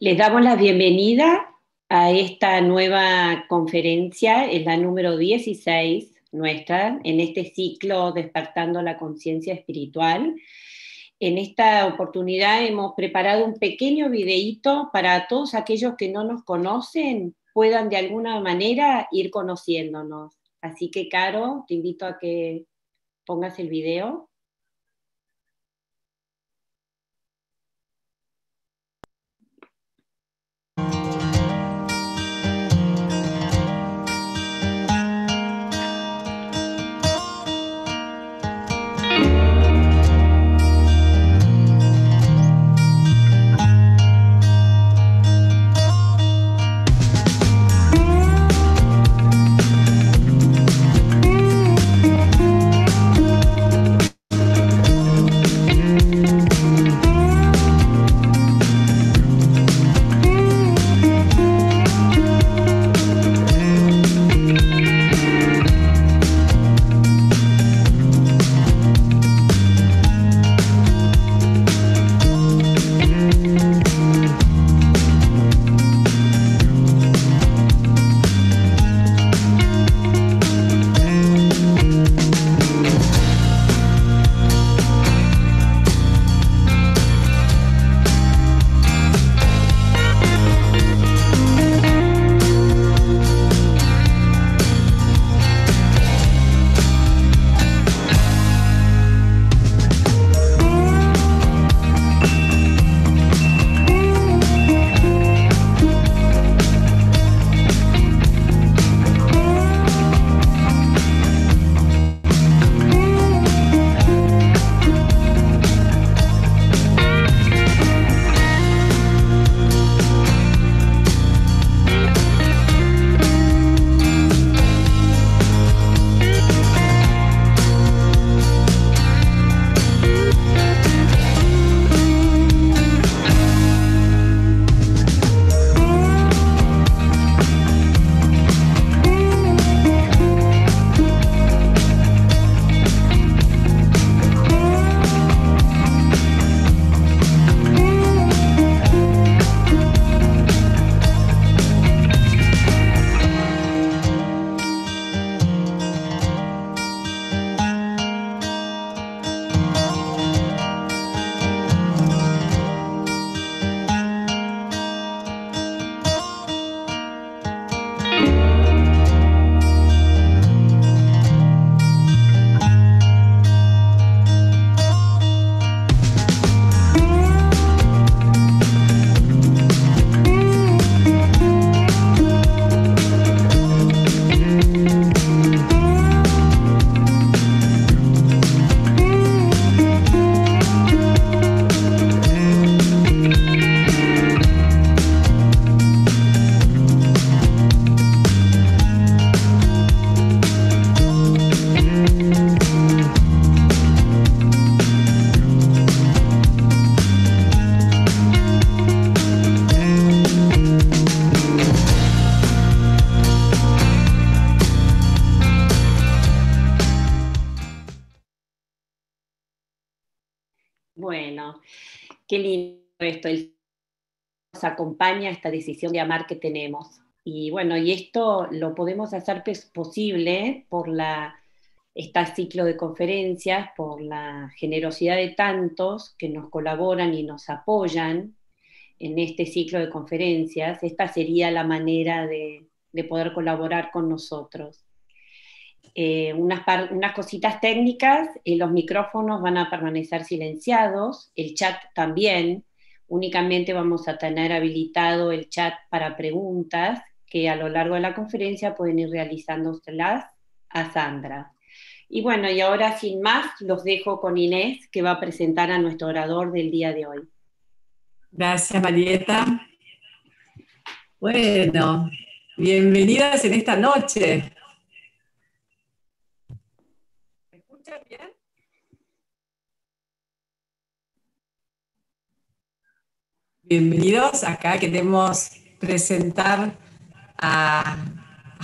Les damos la bienvenida a esta nueva conferencia, es la número 16 nuestra, en este ciclo Despertando la Conciencia Espiritual. En esta oportunidad hemos preparado un pequeño videíto para todos aquellos que no nos conocen puedan de alguna manera ir conociéndonos. Así que, Caro, te invito a que pongas el video. acompaña esta decisión de amar que tenemos. Y bueno, y esto lo podemos hacer pues, posible por la este ciclo de conferencias, por la generosidad de tantos que nos colaboran y nos apoyan en este ciclo de conferencias. Esta sería la manera de, poder colaborar con nosotros. Eh, unas, unas, cositas técnicas, eh, los micrófonos van a permanecer silenciados, el chat también, Únicamente vamos a tener habilitado el chat para preguntas que a lo largo de la conferencia pueden ir realizándoselas a Sandra. Y bueno, y ahora sin más, los dejo con Inés, que va a presentar a nuestro orador del día de hoy. Gracias, Marieta. Bueno, bienvenidas en esta noche. Bienvenidos. Acá queremos presentar a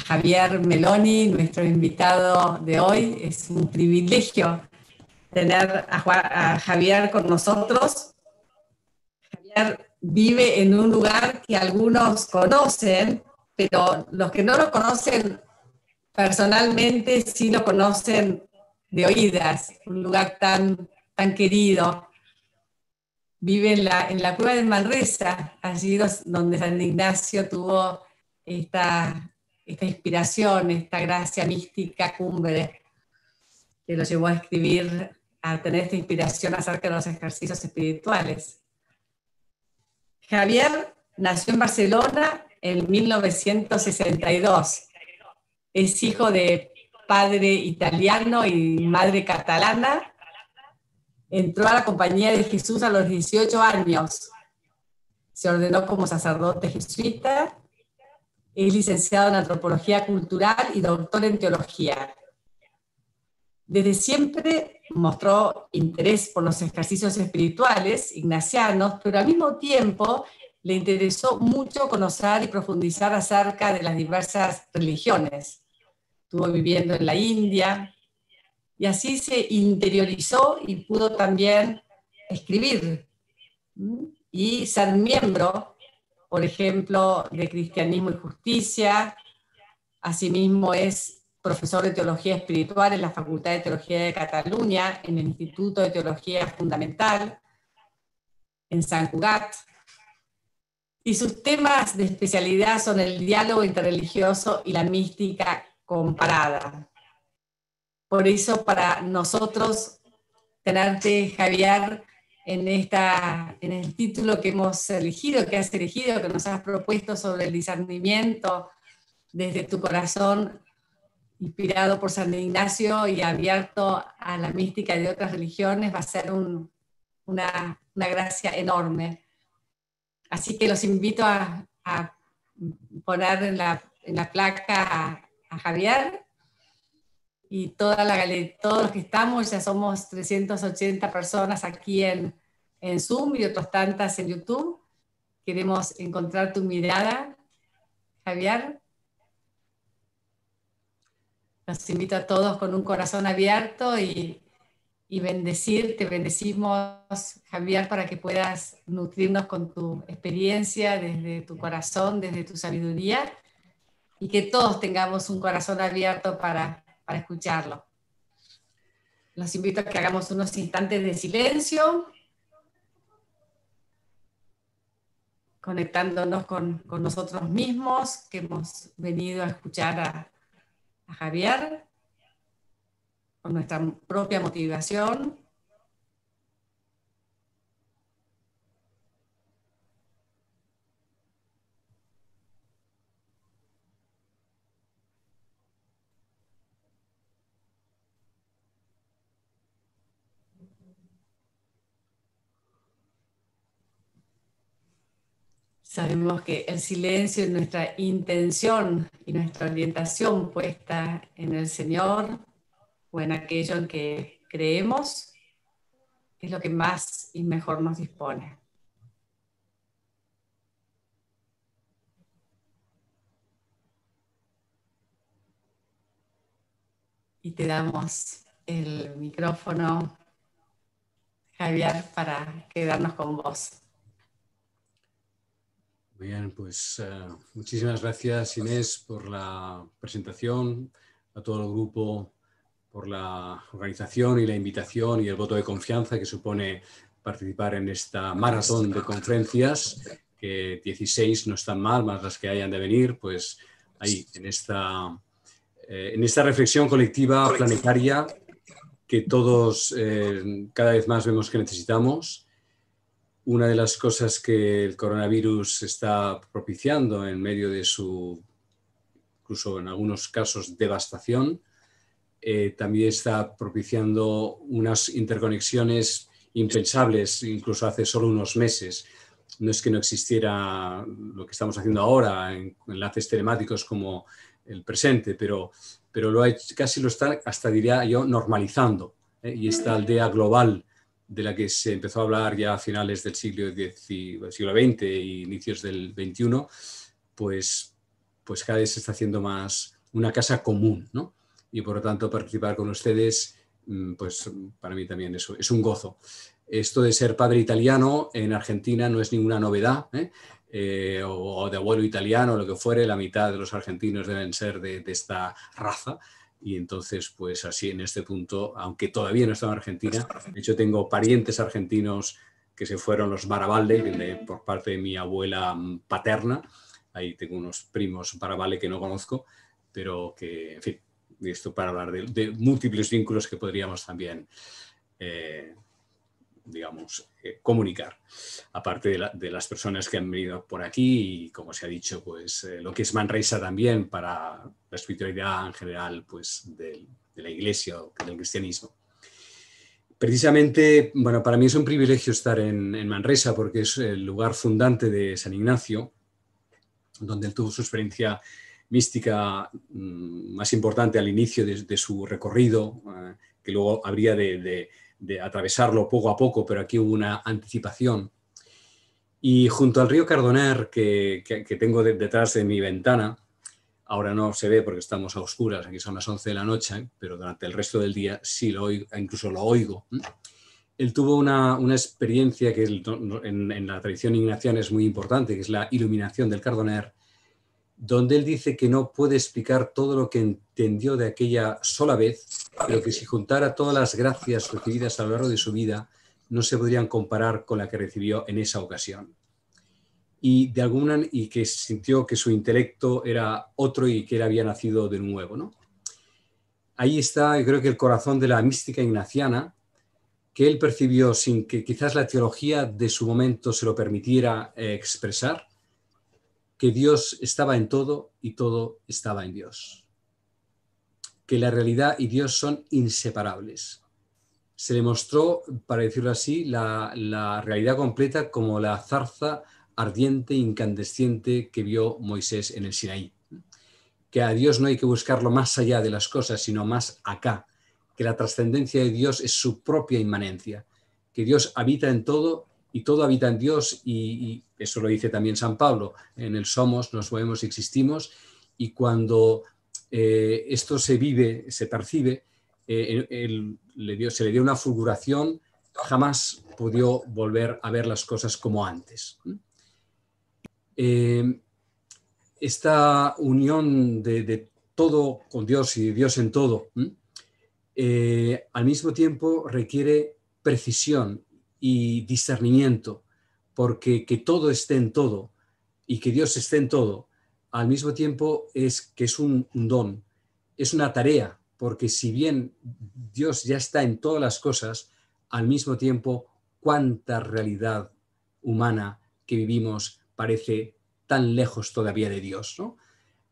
Javier Meloni, nuestro invitado de hoy. Es un privilegio tener a, Javier con nosotros. Javier vive en un lugar que algunos conocen, pero los que no lo conocen personalmente sí lo conocen de oídas, un lugar tan, tan querido vive en la, cueva de Malresa, allí donde San Ignacio tuvo esta, esta inspiración, esta gracia mística cumbre que lo llevó a escribir, a tener esta inspiración acerca de los ejercicios espirituales. Javier nació en Barcelona en 1962. Es hijo de padre italiano y madre catalana entró a la compañía de Jesús a los 18 años. Se ordenó como sacerdote jesuita, es licenciado en antropología cultural y doctor en teología. Desde siempre mostró interés por los ejercicios espirituales ignacianos, pero al mismo tiempo le interesó mucho conocer y profundizar acerca de las diversas religiones. Estuvo viviendo en la India, y así se interiorizó y pudo también escribir y ser miembro, por ejemplo, de Cristianismo y Justicia. Asimismo es profesor de Teología Espiritual en la Facultad de Teología de Cataluña, en el Instituto de Teología Fundamental, en San Cugat. Y sus temas de especialidad son el diálogo interreligioso y la mística comparada. Por eso para nosotros tenerte, Javier, en, esta, en el título que hemos elegido, que has elegido, que nos has propuesto sobre el discernimiento desde tu corazón, inspirado por San Ignacio y abierto a la mística de otras religiones, va a ser una, gracia enorme. Así que los invito a, poner en la, en placa a, a Javier y toda la todos los que estamos, ya somos 380 personas aquí en, en Zoom y otras tantas en YouTube. Queremos encontrar tu mirada, Javier. Nos invito a todos con un corazón abierto y, y bendecir, te bendecimos, Javier, para que puedas nutrirnos con tu experiencia, desde tu corazón, desde tu sabiduría, y que todos tengamos un corazón abierto para para escucharlo. Los invito a que hagamos unos instantes de silencio, conectándonos con, nosotros mismos que hemos venido a escuchar a, a Javier, con nuestra propia motivación, Sabemos que el silencio y nuestra intención y nuestra orientación puesta en el Señor o en aquello en que creemos es lo que más y mejor nos dispone. Y te damos el micrófono, Javier, para quedarnos con vos. Bien, pues eh, muchísimas gracias Inés por la presentación, a todo el grupo por la organización y la invitación y el voto de confianza que supone participar en esta maratón de conferencias, que 16 no están mal, más las que hayan de venir, pues ahí, en esta, eh, en esta reflexión colectiva planetaria que todos eh, cada vez más vemos que necesitamos una de las cosas que el coronavirus está propiciando en medio de su, incluso en algunos casos, devastación, eh, también está propiciando unas interconexiones impensables, incluso hace solo unos meses. No es que no existiera lo que estamos haciendo ahora, en enlaces telemáticos como el presente, pero, pero lo hay, casi lo está, hasta diría yo, normalizando. Eh, y esta aldea global de la que se empezó a hablar ya a finales del siglo, siglo XX e inicios del XXI, pues, pues cada vez se está haciendo más una casa común, Y por lo tanto participar con ustedes, mm, pues para mí también es, es un gozo. Esto de ser padre italiano en Argentina no es ninguna novedad, ¿eh? Eh, o, de abuelo italiano, lo que fuere, la mitad de los argentinos deben ser de, de esta raza, y entonces pues así en este punto, aunque todavía no estaba en Argentina, de hecho tengo parientes argentinos que se fueron los Barabalde, por parte de mi abuela mm, paterna, ahí tengo unos primos Barabalde que no conozco, pero que, en fin, esto para hablar de, múltiples vínculos que podríamos también, eh, digamos, eh, comunicar, aparte de, las personas que han venido por aquí y como se ha dicho, pues eh, lo que es Manresa también para la espiritualidad en general pues, de, la iglesia o del cristianismo. Precisamente, bueno, para mí es un privilegio estar en, Manresa porque es el lugar fundante de San Ignacio, donde él tuvo su experiencia mística mm, más importante al inicio de, su recorrido, eh, que luego habría de, de atravesarlo poco a poco, pero aquí hubo una anticipación. Y junto al río Cardoner, que, tengo detrás de mi ventana, ahora no se ve porque estamos a oscuras, aquí son las 11 de la noche, pero durante el resto del día sí lo oigo, incluso lo oigo. Él tuvo una, experiencia que en, en, la tradición ignaciana es muy importante, que es la iluminación del Cardoner, donde él dice que no puede explicar todo lo que entendió de aquella sola vez, pero que si juntara todas las gracias recibidas a lo largo de su vida, no se podrían comparar con la que recibió en esa ocasión. Y, de alguna, y que sintió que su intelecto era otro y que él había nacido de nuevo. ¿no? Ahí está, creo que el corazón de la mística ignaciana, que él percibió sin que quizás la teología de su momento se lo permitiera eh, expresar, que Dios estaba en todo y todo estaba en Dios que la realidad y Dios son inseparables. Se le mostró, para decirlo así, la, realidad completa como la zarza ardiente, incandescente que vio Moisés en el Sinaí. Que a Dios no hay que buscarlo más allá de las cosas, sino más acá. Que la trascendencia de Dios es su propia inmanencia. Que Dios habita en todo y todo habita en Dios. Y, y eso lo dice también San Pablo. En el somos, nos movemos y existimos. Y cuando eh, esto se vive, se percibe, eh, se le dio una fulguración, jamás pudió volver a ver las cosas como antes. Eh, esta unión de, de, todo con Dios y de Dios en todo, al mismo tiempo requiere precisión y discernimiento, porque que todo esté en todo y que Dios esté en todo, al mismo tiempo es que es un, don, es una tarea, porque si bien Dios ya está en todas las cosas, al mismo tiempo cuánta realidad humana que vivimos parece tan lejos todavía de Dios.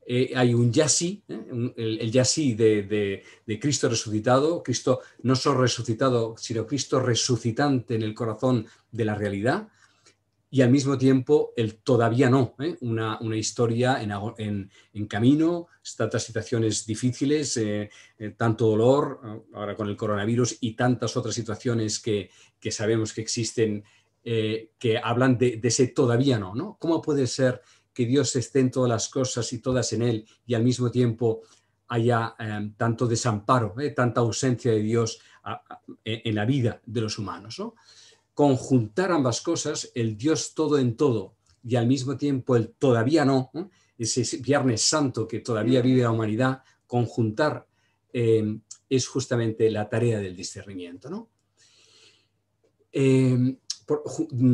Eh, hay un ya ¿eh? el, el, ya de, Cristo resucitado, Cristo no solo resucitado, sino Cristo resucitante en el corazón de la realidad, y al mismo tiempo el todavía no, ¿eh? una, historia en, camino, tantas situaciones difíciles, eh, eh, tanto dolor ahora con el coronavirus y tantas otras situaciones que, sabemos que existen que hablan de, ese todavía no, no, ¿Cómo puede ser que Dios esté en todas las cosas y todas en Él y al mismo tiempo haya tanto desamparo, tanta ausencia de Dios en la vida de los humanos? ¿no? conjuntar ambas cosas, el Dios todo en todo y al mismo tiempo el todavía no, ¿eh? ese Viernes Santo que todavía vive la humanidad, conjuntar em, es justamente la tarea del discernimiento. ¿no? Em,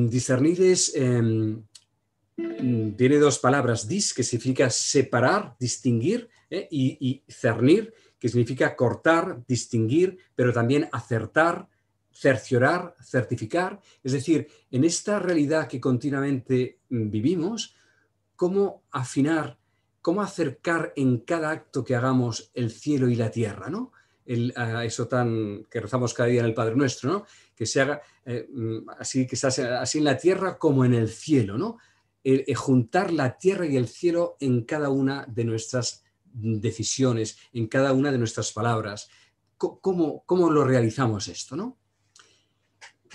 discernir em, tiene dos palabras, dis, que significa separar, distinguir, ¿eh? y cernir, que significa cortar, distinguir, pero también acertar, cerciorar, certificar, es decir, en esta realidad que continuamente mm, vivimos, cómo afinar, cómo acercar en cada acto que hagamos el cielo y la tierra, ¿no? El, ah, eso tan que rezamos cada día en el Padre Nuestro, ¿no? Que se haga eh, mm, así, que así en la tierra como en el cielo, ¿no? juntar la tierra y el cielo en cada una de nuestras decisiones, en cada una de nuestras palabras. cómo, ¿Cómo, lo realizamos esto, no?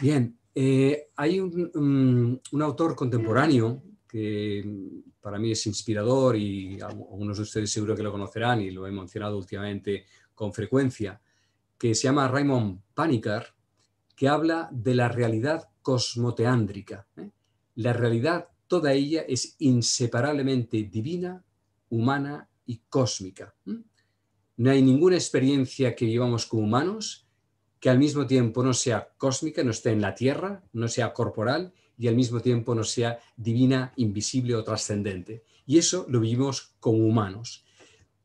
Bien, eh, hay un, autor contemporáneo que para mí es inspirador y algunos de ustedes seguro que lo conocerán y lo he mencionado últimamente con frecuencia, que se llama Raymond Panikar, que habla de la realidad cosmoteándrica. ¿eh? La realidad, toda ella, es inseparablemente divina, humana y cósmica. No hay ninguna experiencia que llevamos como humanos que al mismo tiempo no sea cósmica, no esté en la tierra, no sea corporal y al mismo tiempo no sea divina, invisible o trascendente. Y eso lo vivimos como humanos.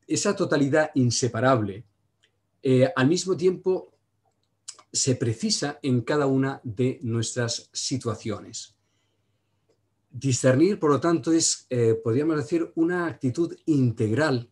Esa totalidad inseparable eh, al mismo tiempo se precisa en cada una de nuestras situaciones. Discernir, por lo tanto, es, eh, podríamos decir, una actitud integral.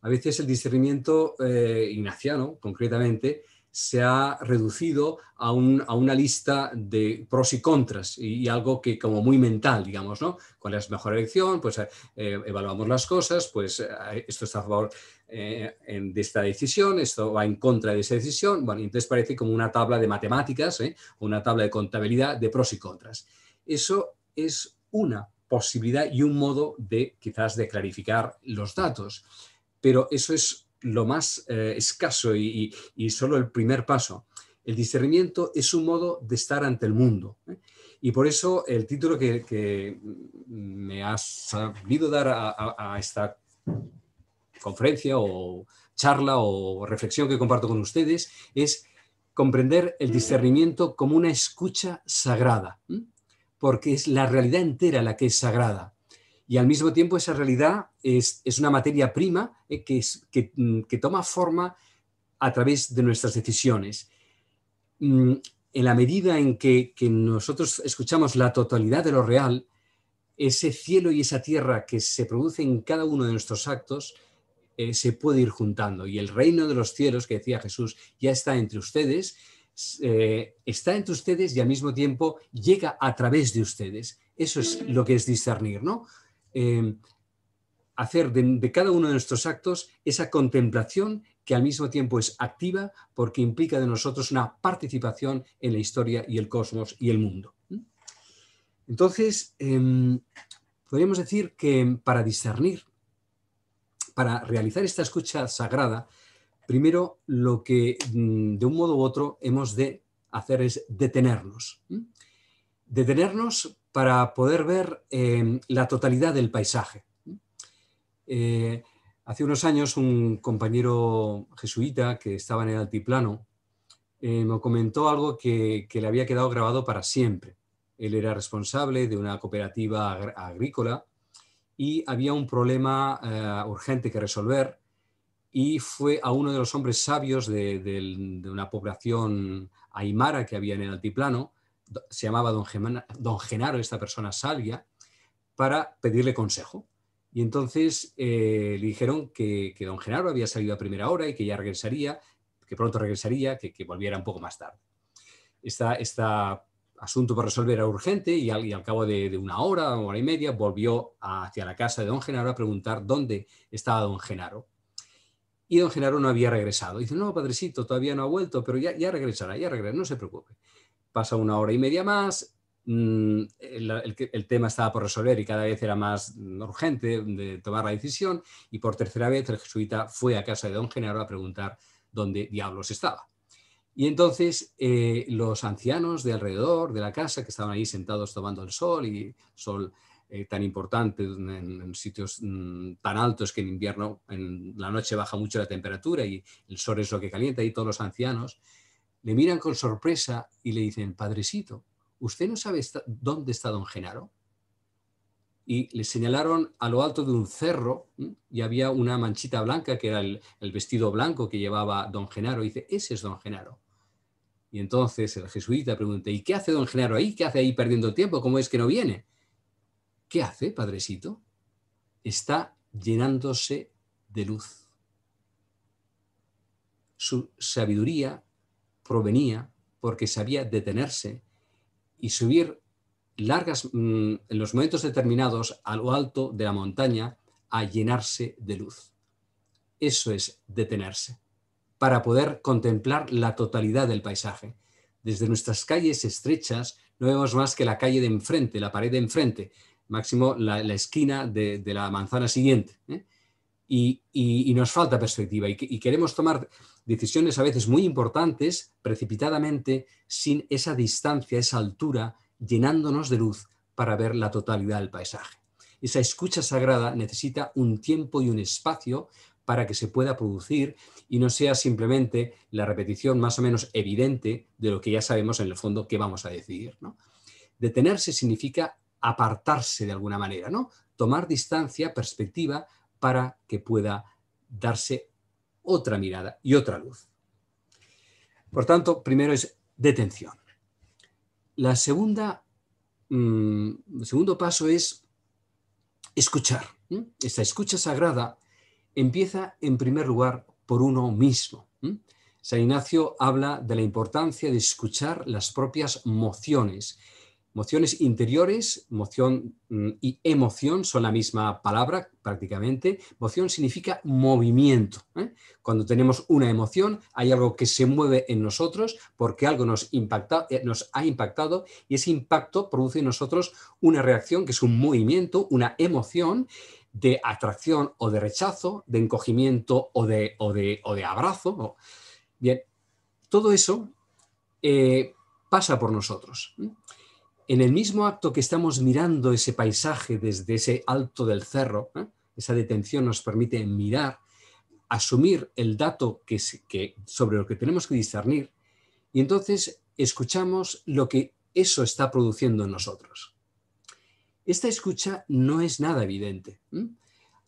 A veces el discernimiento eh, ignaciano, concretamente, se ha reducido a, una lista de pros y contras y, algo que como muy mental, digamos, ¿no? ¿Cuál es mejor elección? Pues eh, eh, evaluamos las cosas, pues eh, esto está a favor de esta decisión, esto va en contra de esa decisión. Bueno, entonces parece como una tabla de matemáticas, una tabla de contabilidad de pros y contras. Eso es una posibilidad y un modo de quizás de clarificar los datos, pero eso es lo más eh, escaso y, solo el primer paso. El discernimiento es un modo de estar ante el mundo. ¿eh? Y por eso el título que, me ha sabido dar a, esta conferencia o charla o reflexión que comparto con ustedes es comprender el discernimiento como una escucha sagrada, porque es la realidad entera la que es sagrada y al mismo tiempo esa realidad es, es una materia prima eh, que, mm, que, toma forma a través de nuestras decisiones. Mm, en la medida en que, nosotros escuchamos la totalidad de lo real, ese cielo y esa tierra que se produce en cada uno de nuestros actos eh, se puede ir juntando. Y el reino de los cielos, que decía Jesús, ya está entre ustedes, eh, está entre ustedes y al mismo tiempo llega a través de ustedes. Eso es lo que es discernir, ¿no? Em, hacer de, cada uno de nuestros actos esa contemplación que al mismo tiempo es activa porque implica de nosotros una participación en la historia y el cosmos y el mundo. Entonces, em, podríamos decir que para discernir, para realizar esta escucha sagrada, primero lo que mm, de un modo u otro hemos de hacer es detenernos. Detenernos para poder ver eh, la totalidad del paisaje. Eh, hace unos años un compañero jesuita que estaba en el altiplano eh, me comentó algo que, le había quedado grabado para siempre. Él era responsable de una cooperativa agrícola y había un problema urgente que resolver y fue a uno de los hombres sabios de, de una población aymara que había en el altiplano se llamaba don, Genaro, esta persona Salvia, para pedirle consejo. Y entonces eh, le dijeron que, don Genaro había salido a primera hora y que ya regresaría, que pronto regresaría, que, volviera un poco más tarde. Este asunto por resolver era urgente y al, cabo de, una hora, una hora y media, volvió hacia la casa de don Genaro a preguntar dónde estaba don Genaro. Y don Genaro no había regresado. Dice, no, padrecito, todavía no ha vuelto, pero ya, ya regresará, ya regresará, no se preocupe pasa una hora y media más, mm, el, tema estaba por resolver y cada vez era más mm, urgente tomar la decisión y por tercera vez el jesuita fue a casa de don Genaro a preguntar dónde diablos estaba. Y entonces eh, los ancianos de alrededor de la casa que estaban ahí sentados tomando el sol y sol eh, tan importante en, sitios mm, tan altos que en invierno en la noche baja mucho la temperatura y el sol es lo que calienta y todos los ancianos le miran con sorpresa y le dicen, Padrecito, ¿usted no sabe dónde está don Genaro? Y le señalaron a lo alto de un cerro y había una manchita blanca que era el, vestido blanco que llevaba don Genaro. dice, ese es don Genaro. Y entonces el jesuita pregunta, ¿y qué hace don Genaro ahí? ¿Qué hace ahí perdiendo tiempo? ¿Cómo es que no viene? ¿Qué hace, padrecito? Está llenándose de luz. Su sabiduría provenía porque sabía detenerse y subir largas, en mm, los momentos determinados, a lo alto de la montaña a llenarse de luz. Eso es detenerse, para poder contemplar la totalidad del paisaje. Desde nuestras calles estrechas no vemos más que la calle de enfrente, la pared de enfrente, máximo la, esquina de, la manzana siguiente. ¿eh? y, nos falta perspectiva y, queremos tomar decisiones a veces muy importantes precipitadamente sin esa distancia, esa altura, llenándonos de luz para ver la totalidad del paisaje. Esa escucha sagrada necesita un tiempo y un espacio para que se pueda producir y no sea simplemente la repetición más o menos evidente de lo que ya sabemos en el fondo que vamos a decidir. Detenerse significa apartarse de alguna manera, ¿no? Tomar distancia, perspectiva para que pueda darse otra mirada y otra luz. Por tanto, primero es detención. La segunda, mm, el segundo paso es escuchar. Esta escucha sagrada empieza en primer lugar por uno mismo. San Ignacio habla de la importancia de escuchar las propias mociones Mociones interiores, moción mm, y emoción son la misma palabra prácticamente. Moción significa movimiento. ¿eh? Cuando tenemos una emoción, hay algo que se mueve en nosotros porque algo nos, impacta, eh, nos ha impactado y ese impacto produce en nosotros una reacción que es un movimiento, una emoción de atracción o de rechazo, de encogimiento o de, abrazo. Bien, todo eso eh, pasa por nosotros en el mismo acto que estamos mirando ese paisaje desde ese alto del cerro, ¿eh? esa detención nos permite mirar, asumir el dato que, sobre lo que tenemos que discernir y entonces escuchamos lo que eso está produciendo en nosotros. Esta escucha no es nada evidente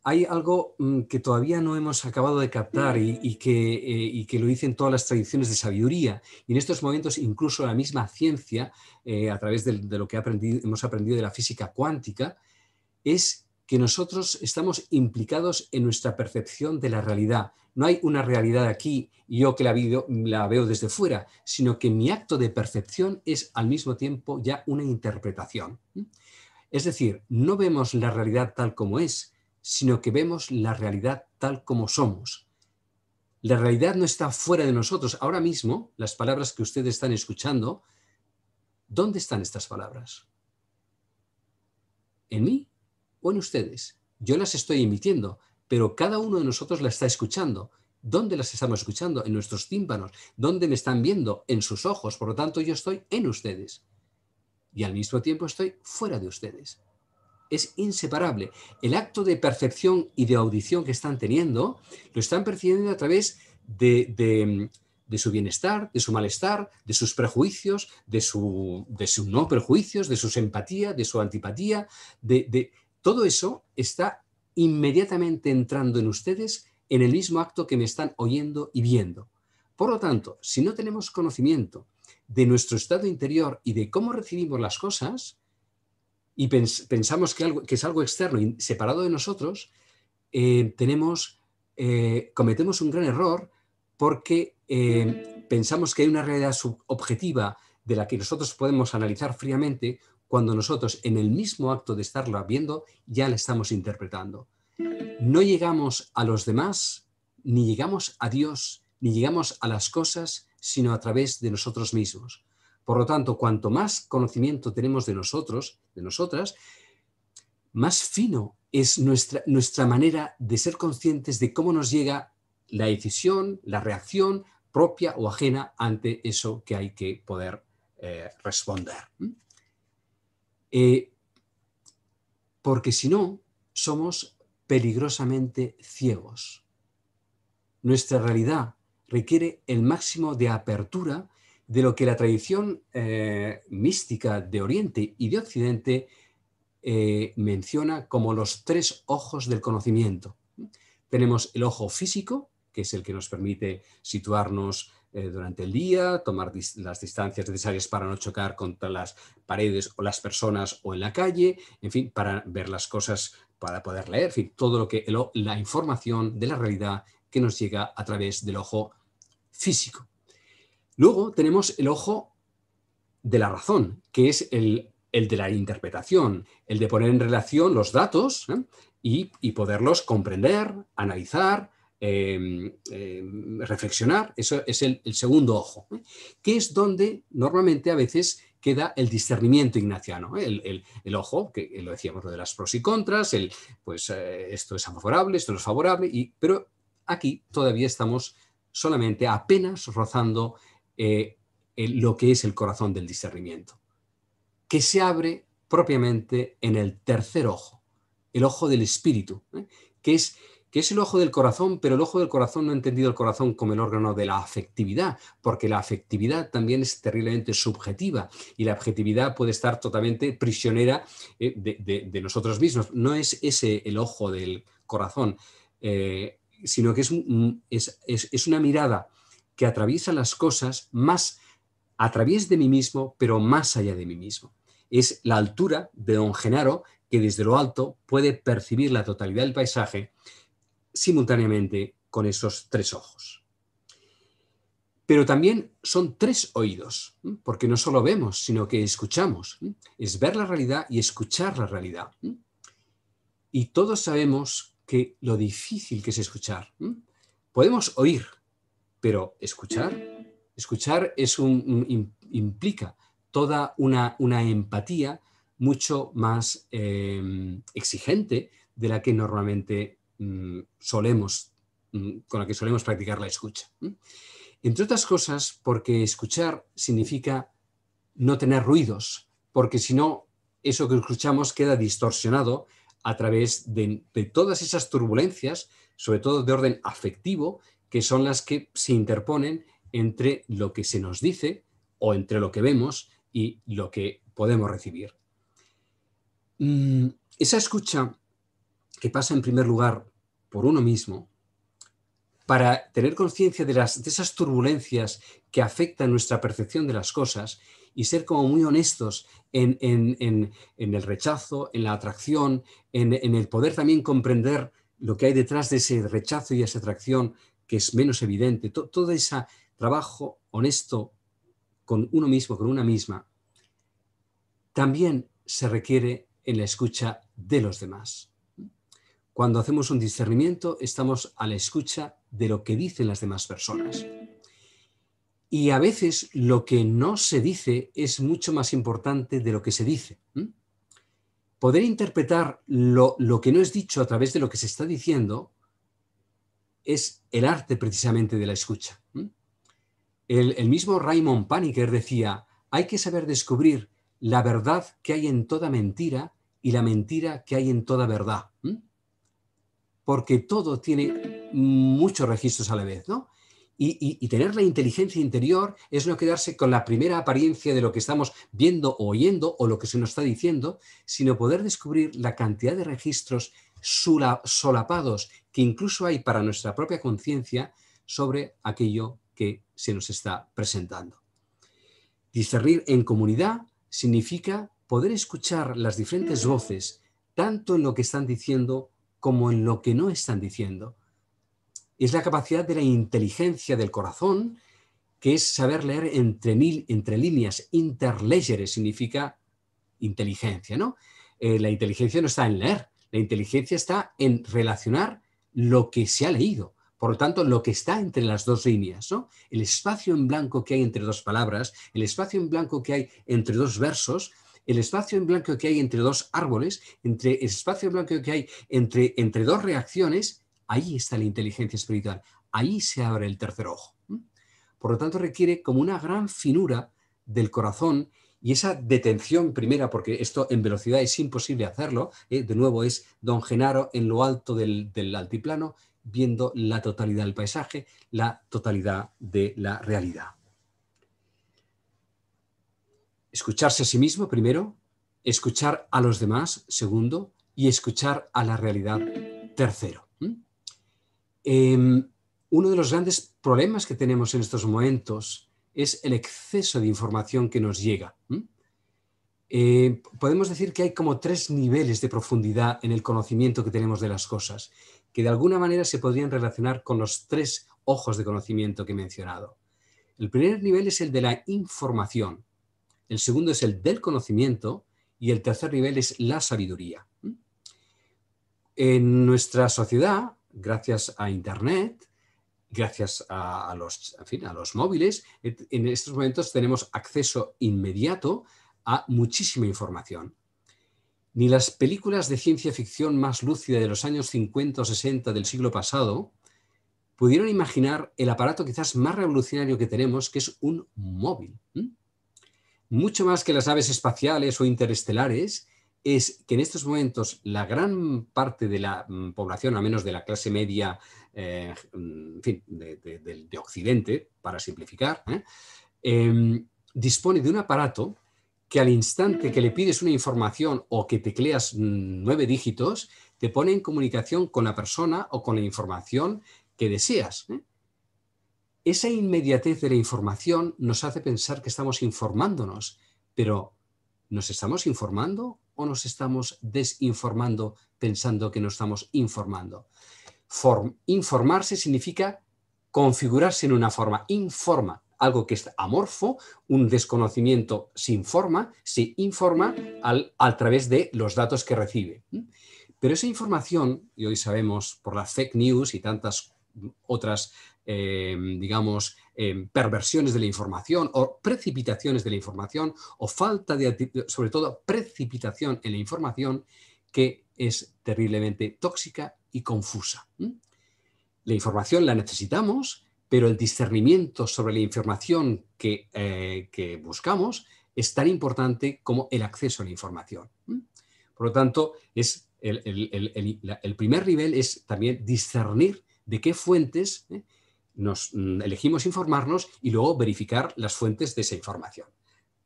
hay algo mm, que todavía no hemos acabado de captar eh, y, que, lo dicen todas las tradiciones de sabiduría. Y en estos momentos incluso la misma ciencia, eh, a través de, lo que hemos aprendido de la física cuántica, es que nosotros estamos implicados en nuestra percepción de la realidad. No hay una realidad aquí yo que la veo desde fuera, sino que mi acto de percepción es al mismo tiempo ya una interpretación. Es decir, no vemos la realidad tal como es, sino que vemos la realidad tal como somos. La realidad no está fuera de nosotros. Ahora mismo, las palabras que ustedes están escuchando, ¿dónde están estas palabras? ¿En mí o en ustedes? Yo las estoy emitiendo, pero cada uno de nosotros las está escuchando. ¿Dónde las estamos escuchando? En nuestros tímpanos. ¿Dónde me están viendo? En sus ojos. Por lo tanto, yo estoy en ustedes. Y al mismo tiempo estoy fuera de ustedes es inseparable. El acto de percepción y de audición que están teniendo, lo están percibiendo a través de, su bienestar, de su malestar, de sus prejuicios, de sus de su no prejuicios, de su empatía, de su antipatía, de todo eso está inmediatamente entrando en ustedes en el mismo acto que me están oyendo y viendo. Por lo tanto, si no tenemos conocimiento de nuestro estado interior y de cómo recibimos las cosas, y pensamos que, es algo externo y separado de nosotros, eh, eh, cometemos un gran error porque eh, pensamos que hay una realidad subobjetiva de la que nosotros podemos analizar fríamente cuando nosotros en el mismo acto de estarla viendo ya la estamos interpretando. No llegamos a los demás, ni llegamos a Dios, ni llegamos a las cosas, sino a través de nosotros mismos. Por lo tanto, cuanto más conocimiento tenemos de nosotros, de nosotras, más fino es nuestra, nuestra manera de ser conscientes de cómo nos llega la decisión, la reacción propia o ajena ante eso que hay que poder eh, responder. Eh, porque si no, somos peligrosamente ciegos. Nuestra realidad requiere el máximo de apertura de lo que la tradición eh, mística de Oriente y de Occidente eh, menciona como los tres ojos del conocimiento. Tenemos el ojo físico, que es el que nos permite situarnos eh, durante el día, tomar las distancias necesarias para no chocar contra las paredes o las personas o en la calle, en fin, para ver las cosas, para poder leer, en fin, todo lo que la información de la realidad que nos llega a través del ojo físico. Luego tenemos el ojo de la razón, que es el, de la interpretación, el de poner en relación los datos ¿eh? y, poderlos comprender, analizar, em, em, reflexionar. Eso es el, segundo ojo, ¿eh? que es donde normalmente a veces queda el discernimiento ignaciano, ¿eh? el, ojo, que lo decíamos, lo de las pros y contras, el, pues esto es favorable, esto no es favorable, y, pero aquí todavía estamos solamente apenas rozando eh, lo que es el corazón del discernimiento, que se abre propiamente en el tercer ojo, el ojo del espíritu, ¿eh? que, es, que es el ojo del corazón, pero el ojo del corazón no ha entendido el corazón como el órgano de la afectividad, porque la afectividad también es terriblemente subjetiva y la objetividad puede estar totalmente prisionera eh, de, nosotros mismos. No es ese el ojo del corazón, sino que es, es una mirada que atraviesa las cosas más a través de mí mismo, pero más allá de mí mismo. Es la altura de don Genaro que desde lo alto puede percibir la totalidad del paisaje simultáneamente con esos tres ojos. Pero también son tres oídos, porque no solo vemos, sino que escuchamos. Es ver la realidad y escuchar la realidad. Y todos sabemos que lo difícil que es escuchar. Podemos oír, pero escuchar, escuchar es un, implica toda una, empatía mucho más em, exigente de la que normalmente mm, solemos, mm, con la que solemos practicar la escucha. Entre otras cosas, porque escuchar significa no tener ruidos, porque si no, eso que escuchamos queda distorsionado a través de, todas esas turbulencias, sobre todo de orden afectivo, que son las que se interponen entre lo que se nos dice o entre lo que vemos y lo que podemos recibir. Mm, esa escucha que pasa en primer lugar por uno mismo, para tener conciencia de, de, esas turbulencias que afectan nuestra percepción de las cosas y ser como muy honestos en, en, en, en el rechazo, en la atracción, en el poder también comprender lo que hay detrás de ese rechazo y esa atracción que es menos evidente, todo ese trabajo honesto con uno mismo, con una misma, también se requiere en la escucha de los demás. Cuando hacemos un discernimiento, estamos a la escucha de lo que dicen las demás personas. Y a veces lo que no se dice es mucho más importante de lo que se dice. Poder interpretar lo, lo que no es dicho a través de lo que se está diciendo es el arte precisamente de la escucha. El, mismo Raymond Paniker decía, hay que saber descubrir la verdad que hay en toda mentira y la mentira que hay en toda verdad. Porque todo tiene muchos registros a la vez, ¿no? Y, y, tener la inteligencia interior es no quedarse con la primera apariencia de lo que estamos viendo o oyendo o lo que se nos está diciendo, sino poder descubrir la cantidad de registros solapados que incluso hay para nuestra propia conciencia sobre aquello que se nos está presentando. Discernir en comunidad significa poder escuchar las diferentes voces, tanto en lo que están diciendo como en lo que no están diciendo. Es la capacidad de la inteligencia del corazón, que es saber leer entre, mil, líneas, interlegere significa inteligencia, ¿no? Eh, la inteligencia no está en leer, la inteligencia está en relacionar lo que se ha leído. Por lo tanto, lo que está entre las dos líneas, el espacio en blanco que hay entre dos palabras, el espacio en blanco que hay entre dos versos, el espacio en blanco que hay entre dos árboles, entre el espacio en blanco que hay entre, entre dos reacciones, ahí está la inteligencia espiritual, ahí se abre el tercer ojo. Por lo tanto, requiere como una gran finura del corazón y esa detención primera, porque esto en velocidad es imposible hacerlo, eh, de nuevo es don Genaro en lo alto del, altiplano, viendo la totalidad del paisaje, la totalidad de la realidad. Escucharse a sí mismo primero, escuchar a los demás segundo y escuchar a la realidad tercero. ¿Mm? Em, uno de los grandes problemas que tenemos en estos momentos es el exceso de información que nos llega. Eh, podemos decir que hay como tres niveles de profundidad en el conocimiento que tenemos de las cosas, que de alguna manera se podrían relacionar con los tres ojos de conocimiento que he mencionado. El primer nivel es el de la información, el segundo es el del conocimiento y el tercer nivel es la sabiduría. En nuestra sociedad, gracias a Internet, gracias a, los, fin, a los móviles, en estos momentos tenemos acceso inmediato a muchísima información. Ni las películas de ciencia ficción más lúcida de los años 50 o 60 del siglo pasado pudieron imaginar el aparato quizás más revolucionario que tenemos, que es un móvil. Mucho más que las aves espaciales o interestelares, es que en estos momentos la gran parte de la mm, población, al menos de la clase media, eh, de, Occidente, para simplificar, ¿eh? em, dispone de un aparato que al instante que le pides una información o que tecleas mm, nueve dígitos, te pone en comunicación con la persona o con la información que deseas. ¿eh? Esa inmediatez de la información nos hace pensar que estamos informándonos, pero ¿nos estamos informando o nos estamos desinformando pensando que nos estamos informando. informarse significa configurarse en una forma, informa, algo que es amorfo, un desconocimiento sin forma, se informa al, a través de los datos que recibe. Pero esa información, y hoy sabemos por las fake news y tantas otras, eh, digamos, Em, perversiones de la información o precipitaciones de la información o falta de, sobre todo, precipitación en la información que es terriblemente tóxica y confusa. La información la necesitamos, pero el discernimiento sobre la información que, eh, buscamos es tan importante como el acceso a la información. Por lo tanto, es el, primer nivel es también discernir de qué fuentes, ¿eh? nos mm, elegimos informarnos y luego verificar las fuentes de esa información.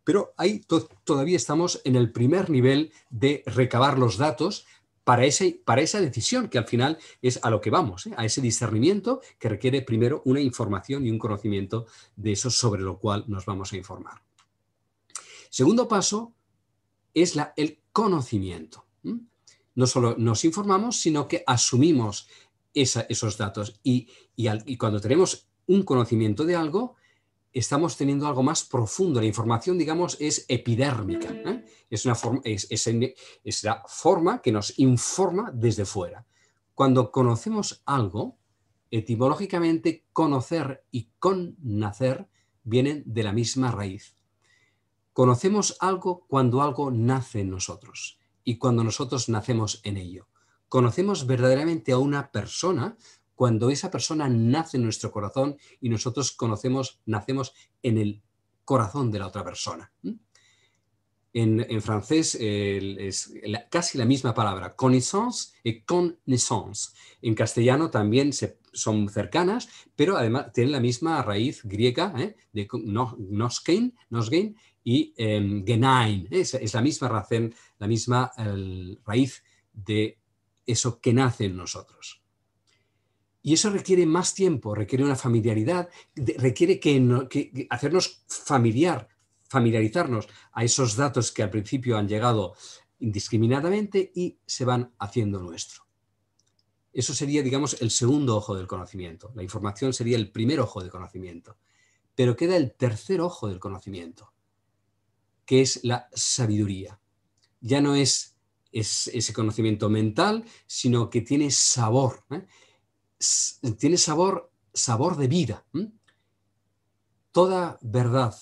Pero ahí todavía estamos en el primer nivel de recabar los datos para, para esa decisión que al final es a lo que vamos, ¿eh? a ese discernimiento que requiere primero una información y un conocimiento de eso sobre lo cual nos vamos a informar. Segundo paso es el conocimiento. No solo nos informamos, sino que asumimos esos datos. Y, cuando tenemos un conocimiento de algo, estamos teniendo algo más profundo. La información, digamos, es epidérmica. Mm. ¿eh? Es, una forma, es, es, la forma que nos informa desde fuera. Cuando conocemos algo, etimológicamente conocer y con nacer vienen de la misma raíz. Conocemos algo cuando algo nace en nosotros y cuando nosotros nacemos en ello. Conocemos verdaderamente a una persona cuando esa persona nace en nuestro corazón y nosotros conocemos, nacemos en el corazón de la otra persona. En, francés es casi la misma palabra, connaissance y connaissance. En castellano también son cercanas, pero además tienen la misma raíz griega ¿eh? de no, y em, eh, genain. Es, la misma, razón, la misma raíz de eso que nace en nosotros. Y eso requiere más tiempo, requiere una familiaridad, requiere que, hacernos familiar, familiarizarnos a esos datos que al principio han llegado indiscriminadamente y se van haciendo nuestro. Eso sería, digamos, el segundo ojo del conocimiento. La información sería el primer ojo del conocimiento. Pero queda el tercer ojo del conocimiento, que es la sabiduría. Ya no es es ese conocimiento mental, sino que tiene sabor, ¿eh? tiene sabor, sabor de vida. Toda verdad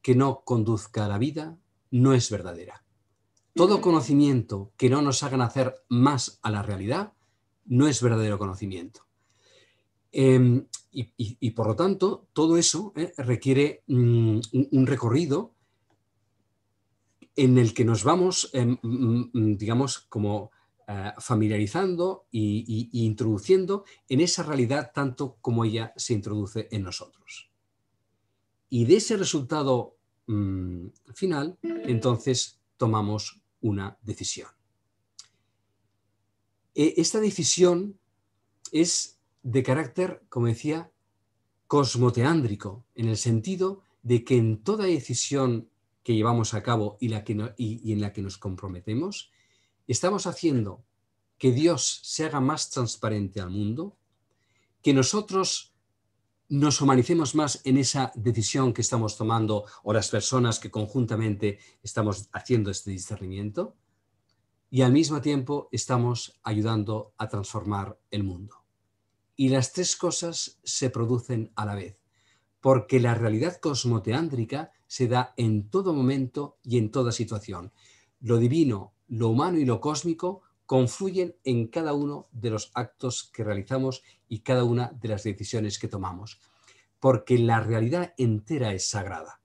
que no conduzca a la vida no es verdadera. Todo conocimiento que no nos haga nacer más a la realidad no es verdadero conocimiento. Em, y, por lo tanto, todo eso ¿eh? requiere mm, un recorrido en el que nos vamos, em, mm, mm, digamos, como eh, familiarizando e introduciendo en esa realidad tanto como ella se introduce en nosotros. Y de ese resultado mm, final, entonces tomamos una decisión. E, esta decisión es de carácter, como decía, cosmoteándrico, en el sentido de que en toda decisión que llevamos a cabo y, en la que nos comprometemos, estamos haciendo que Dios se haga más transparente al mundo, que nosotros nos humanicemos más en esa decisión que estamos tomando o las personas que conjuntamente estamos haciendo este discernimiento y al mismo tiempo estamos ayudando a transformar el mundo. Y las tres cosas se producen a la vez, porque la realidad cosmoteándrica se da en todo momento y en toda situación. Lo divino, lo humano y lo cósmico confluyen en cada uno de los actos que realizamos y cada una de las decisiones que tomamos, porque la realidad entera es sagrada,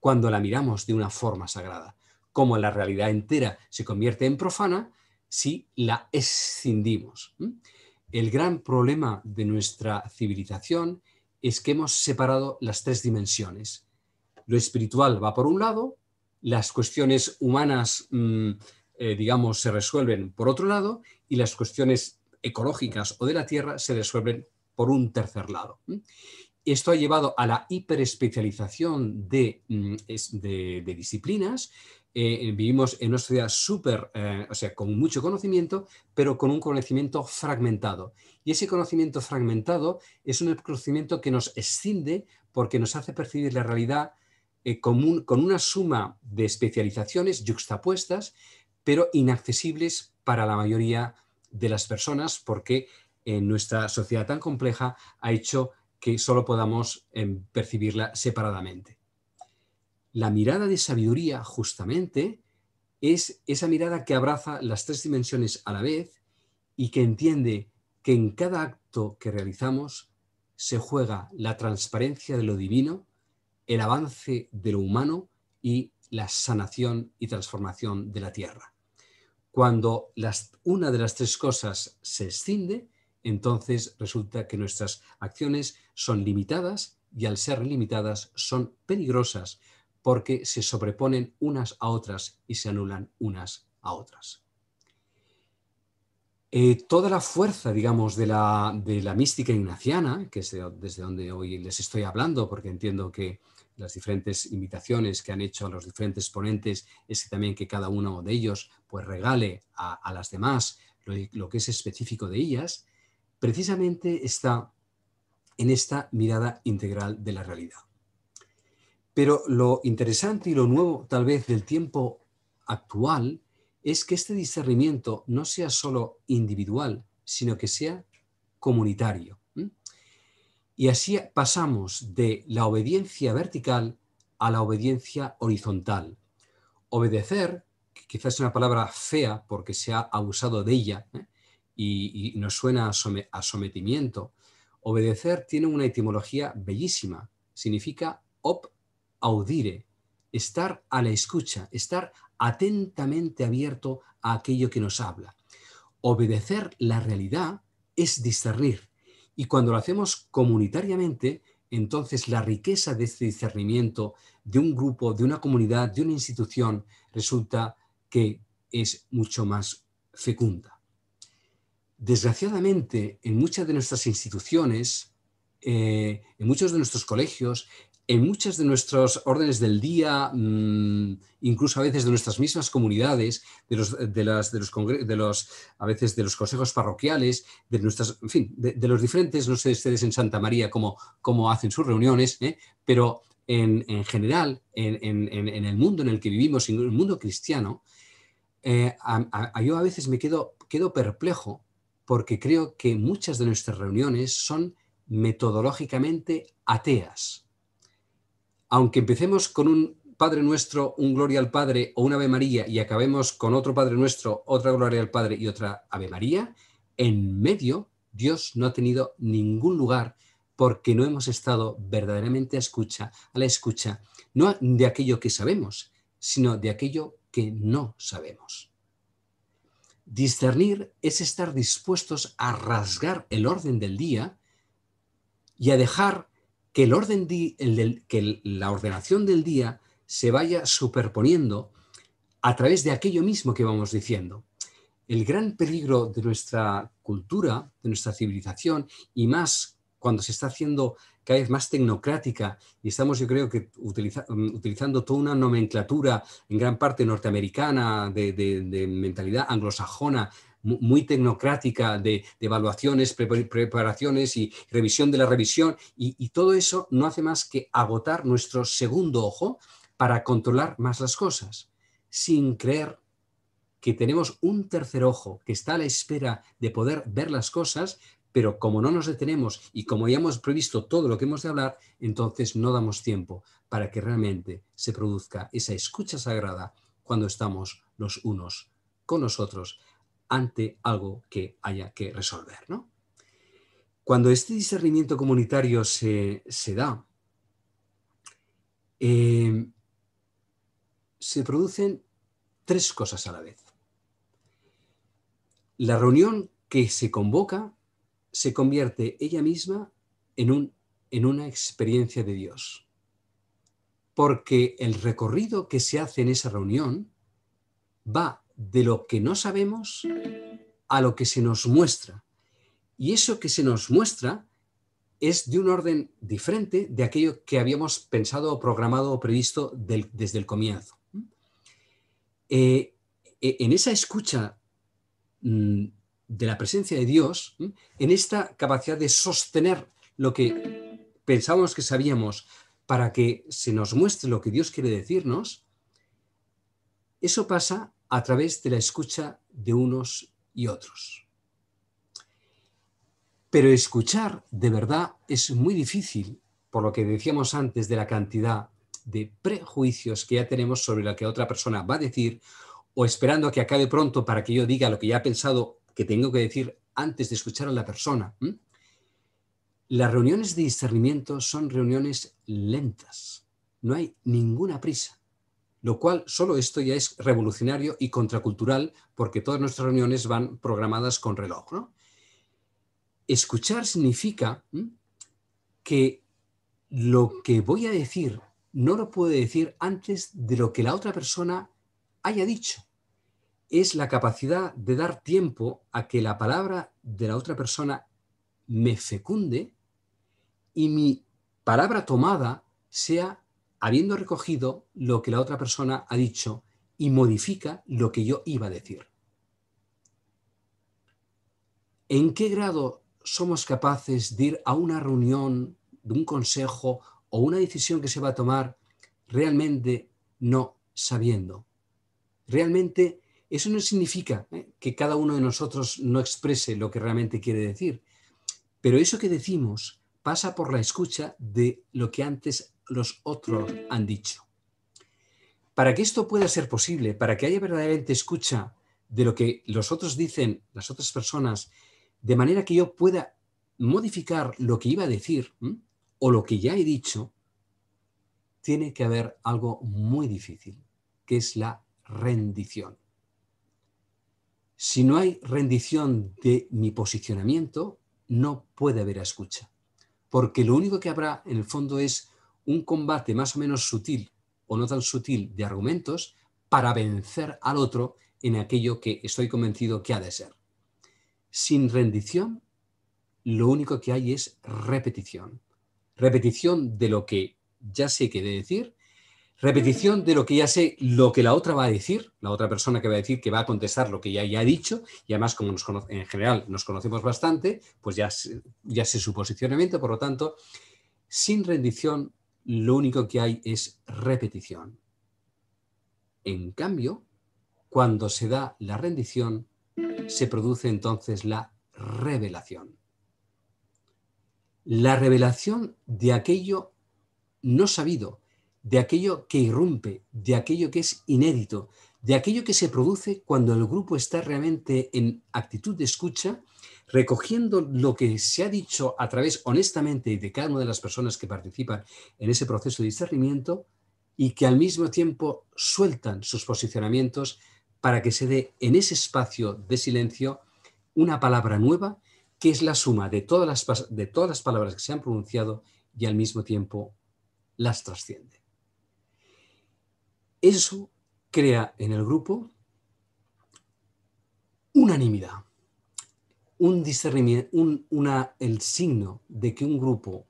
cuando la miramos de una forma sagrada. Como la realidad entera se convierte en profana, si la escindimos. El gran problema de nuestra civilización es que hemos separado las tres dimensiones, lo espiritual va por un lado, las cuestiones humanas, mm, eh, digamos, se resuelven por otro lado y las cuestiones ecológicas o de la tierra se resuelven por un tercer lado. Esto ha llevado a la hiperespecialización de, mm, disciplinas. Eh, vivimos en una sociedad súper, eh, o sea, con mucho conocimiento, pero con un conocimiento fragmentado. Y ese conocimiento fragmentado es un conocimiento que nos escinde porque nos hace percibir la realidad eh, con, una suma de especializaciones yuxtapuestas, pero inaccesibles para la mayoría de las personas, porque en eh, nuestra sociedad tan compleja ha hecho que solo podamos eh, percibirla separadamente. La mirada de sabiduría, justamente, es esa mirada que abraza las tres dimensiones a la vez y que entiende que en cada acto que realizamos se juega la transparencia de lo divino el avance de lo humano y la sanación y transformación de la tierra. Cuando las, una de las tres cosas se escinde, entonces resulta que nuestras acciones son limitadas y al ser limitadas son peligrosas porque se sobreponen unas a otras y se anulan unas a otras. Eh, toda la fuerza, digamos, de la, mística ignaciana, que es desde donde hoy les estoy hablando, porque entiendo que las diferentes invitaciones que han hecho a los diferentes ponentes es también que cada uno de ellos pues regale a, las demás lo, que es específico de ellas, precisamente está en esta mirada integral de la realidad. Pero lo interesante y lo nuevo tal vez del tiempo actual es que este discernimiento no sea solo individual, sino que sea comunitario. Y así pasamos de la obediencia vertical a la obediencia horizontal. Obedecer, quizás es una palabra fea porque se ha abusado de ella ¿eh? y, y, nos suena a sometimiento, obedecer tiene una etimología bellísima. Significa op audire, estar a la escucha, estar atentamente abierto a aquello que nos habla. Obedecer la realidad es discernir, y cuando lo hacemos comunitariamente, entonces la riqueza de este discernimiento de un grupo, de una comunidad, de una institución, resulta que es mucho más fecunda. Desgraciadamente, en muchas de nuestras instituciones, eh, en muchos de nuestros colegios, en muchas de nuestros órdenes del día, mm, incluso a veces de nuestras mismas comunidades, de los, a veces de los consejos parroquiales, de nuestras, de, los diferentes, no sé ustedes en Santa María cómo, hacen sus reuniones, ¿eh? pero en, general, en, el mundo en el que vivimos, en el mundo cristiano, eh, yo a veces me quedo, quedo perplejo porque creo que muchas de nuestras reuniones son metodológicamente ateas aunque empecemos con un Padre Nuestro, un Gloria al Padre o una Ave María y acabemos con otro Padre Nuestro, otra Gloria al Padre y otra Ave María, en medio Dios no ha tenido ningún lugar porque no hemos estado verdaderamente a, escucha, a la escucha, no de aquello que sabemos, sino de aquello que no sabemos. Discernir es estar dispuestos a rasgar el orden del día y a dejar que, el orden que la ordenación del día se vaya superponiendo a través de aquello mismo que vamos diciendo. El gran peligro de nuestra cultura, de nuestra civilización, y más cuando se está haciendo cada vez más tecnocrática y estamos, yo creo que, mm, utilizando toda una nomenclatura en gran parte norteamericana, de mentalidad anglosajona, muy tecnocrática de, evaluaciones, preparaciones y revisión de la revisión, y, y todo eso no hace más que agotar nuestro segundo ojo para controlar más las cosas, sin creer que tenemos un tercer ojo que está a la espera de poder ver las cosas, pero como no nos detenemos y como ya hemos previsto todo lo que hemos de hablar, entonces no damos tiempo para que realmente se produzca esa escucha sagrada cuando estamos los unos con nosotros otros ante algo que haya que resolver. Cuando este discernimiento comunitario se, da, eh, se producen tres cosas a la vez. La reunión que se convoca se convierte ella misma en, un, en una experiencia de Dios, porque el recorrido que se hace en esa reunión va de lo que no sabemos a lo que se nos muestra. Y eso que se nos muestra es de un orden diferente de aquello que habíamos pensado programado o previsto desde el comienzo. Eh, e, en esa escucha mm, de la presencia de Dios, en esta capacidad de sostener lo que pensábamos que sabíamos para que se nos muestre lo que Dios quiere decirnos, eso pasa a través de la escucha de unos y otros. Pero escuchar de verdad es muy difícil, por lo que decíamos antes de la cantidad de prejuicios que ya tenemos sobre lo que otra persona va a decir o esperando a que acabe pronto para que yo diga lo que ya he pensado que tengo que decir antes de escuchar a la persona. Las reuniones de discernimiento son reuniones lentas, no hay ninguna prisa lo cual solo esto ya es revolucionario y contracultural porque todas nuestras reuniones van programadas con reloj. ¿no? Escuchar significa que lo que voy a decir no lo puedo decir antes de lo que la otra persona haya dicho. Es la capacidad de dar tiempo a que la palabra de la otra persona me fecunde y mi palabra tomada sea habiendo recogido lo que la otra persona ha dicho y modifica lo que yo iba a decir. ¿En qué grado somos capaces de ir a una reunión, de un consejo o una decisión que se va a tomar realmente no sabiendo? Realmente eso no significa ¿eh? que cada uno de nosotros no exprese lo que realmente quiere decir, pero eso que decimos pasa por la escucha de lo que antes los otros han dicho. Para que esto pueda ser posible, para que haya verdaderamente escucha de lo que los otros dicen, las otras personas, de manera que yo pueda modificar lo que iba a decir o lo que ya he dicho, tiene que haber algo muy difícil, que es la rendición. Si no hay rendición de mi posicionamiento, no puede haber escucha, porque lo único que habrá en el fondo es un combate más o menos sutil o no tan sutil de argumentos para vencer al otro en aquello que estoy convencido que ha de ser. Sin rendición, lo único que hay es repetición. Repetición de lo que ya sé que decir, repetición de lo que ya sé, lo que la otra va a decir, la otra persona que va a decir que va a contestar lo que ya, ya ha dicho, y además como nos conoce, en general nos conocemos bastante, pues ya, ya sé su posicionamiento, por lo tanto, sin rendición lo único que hay es repetición. En cambio, cuando se da la rendición, se produce entonces la revelación. La revelación de aquello no sabido, de aquello que irrumpe, de aquello que es inédito, de aquello que se produce cuando el grupo está realmente en actitud de escucha recogiendo lo que se ha dicho a través honestamente de cada una de las personas que participan en ese proceso de discernimiento y que al mismo tiempo sueltan sus posicionamientos para que se dé en ese espacio de silencio una palabra nueva que es la suma de todas las, de todas las palabras que se han pronunciado y al mismo tiempo las trasciende. Eso crea en el grupo unanimidad un discernimiento, una, el signo de que un grupo,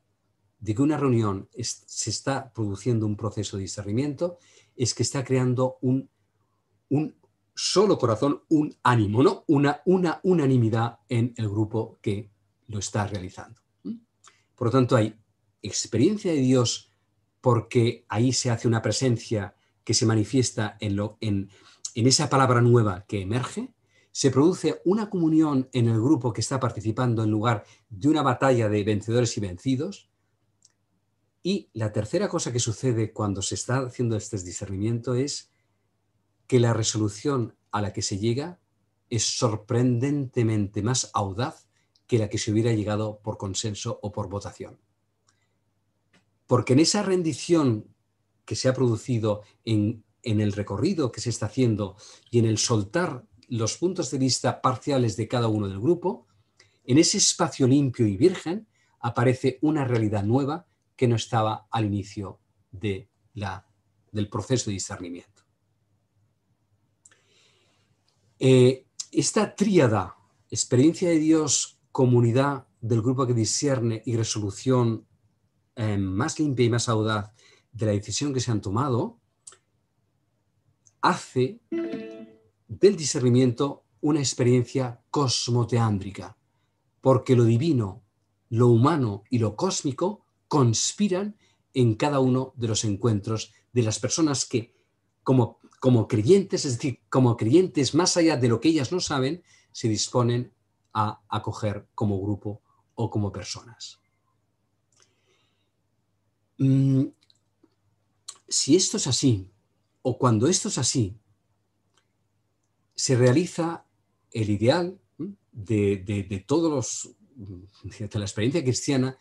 de que una reunión se está produciendo un proceso de discernimiento, es que está creando un, solo corazón, un ánimo, ¿no? una, una unanimidad en el grupo que lo está realizando. ¿Mm? Por lo tanto, hay experiencia de Dios porque ahí se hace una presencia que se manifiesta en, lo, en, en esa palabra nueva que emerge, se produce una comunión en el grupo que está participando en lugar de una batalla de vencedores y vencidos. Y la tercera cosa que sucede cuando se está haciendo este discernimiento es que la resolución a la que se llega es sorprendentemente más audaz que la que se hubiera llegado por consenso o por votación. Porque en esa rendición que se ha producido en, en el recorrido que se está haciendo y en el soltar los puntos de vista parciales de cada uno del grupo, en ese espacio limpio y virgen aparece una realidad nueva que no estaba al inicio de la, del proceso de discernimiento. Eh, esta tríada, experiencia de Dios, comunidad del grupo que discierne y resolución eh, más limpia y más audaz de la decisión que se han tomado, hace del discernimiento una experiencia cosmoteándrica, porque lo divino, lo humano y lo cósmico conspiran en cada uno de los encuentros de las personas que, como, como creyentes, es decir, como creyentes más allá de lo que ellas no saben, se disponen a acoger como grupo o como personas. Mm, si esto es así, o cuando esto es así, se realiza el ideal de, todos los, de la experiencia cristiana,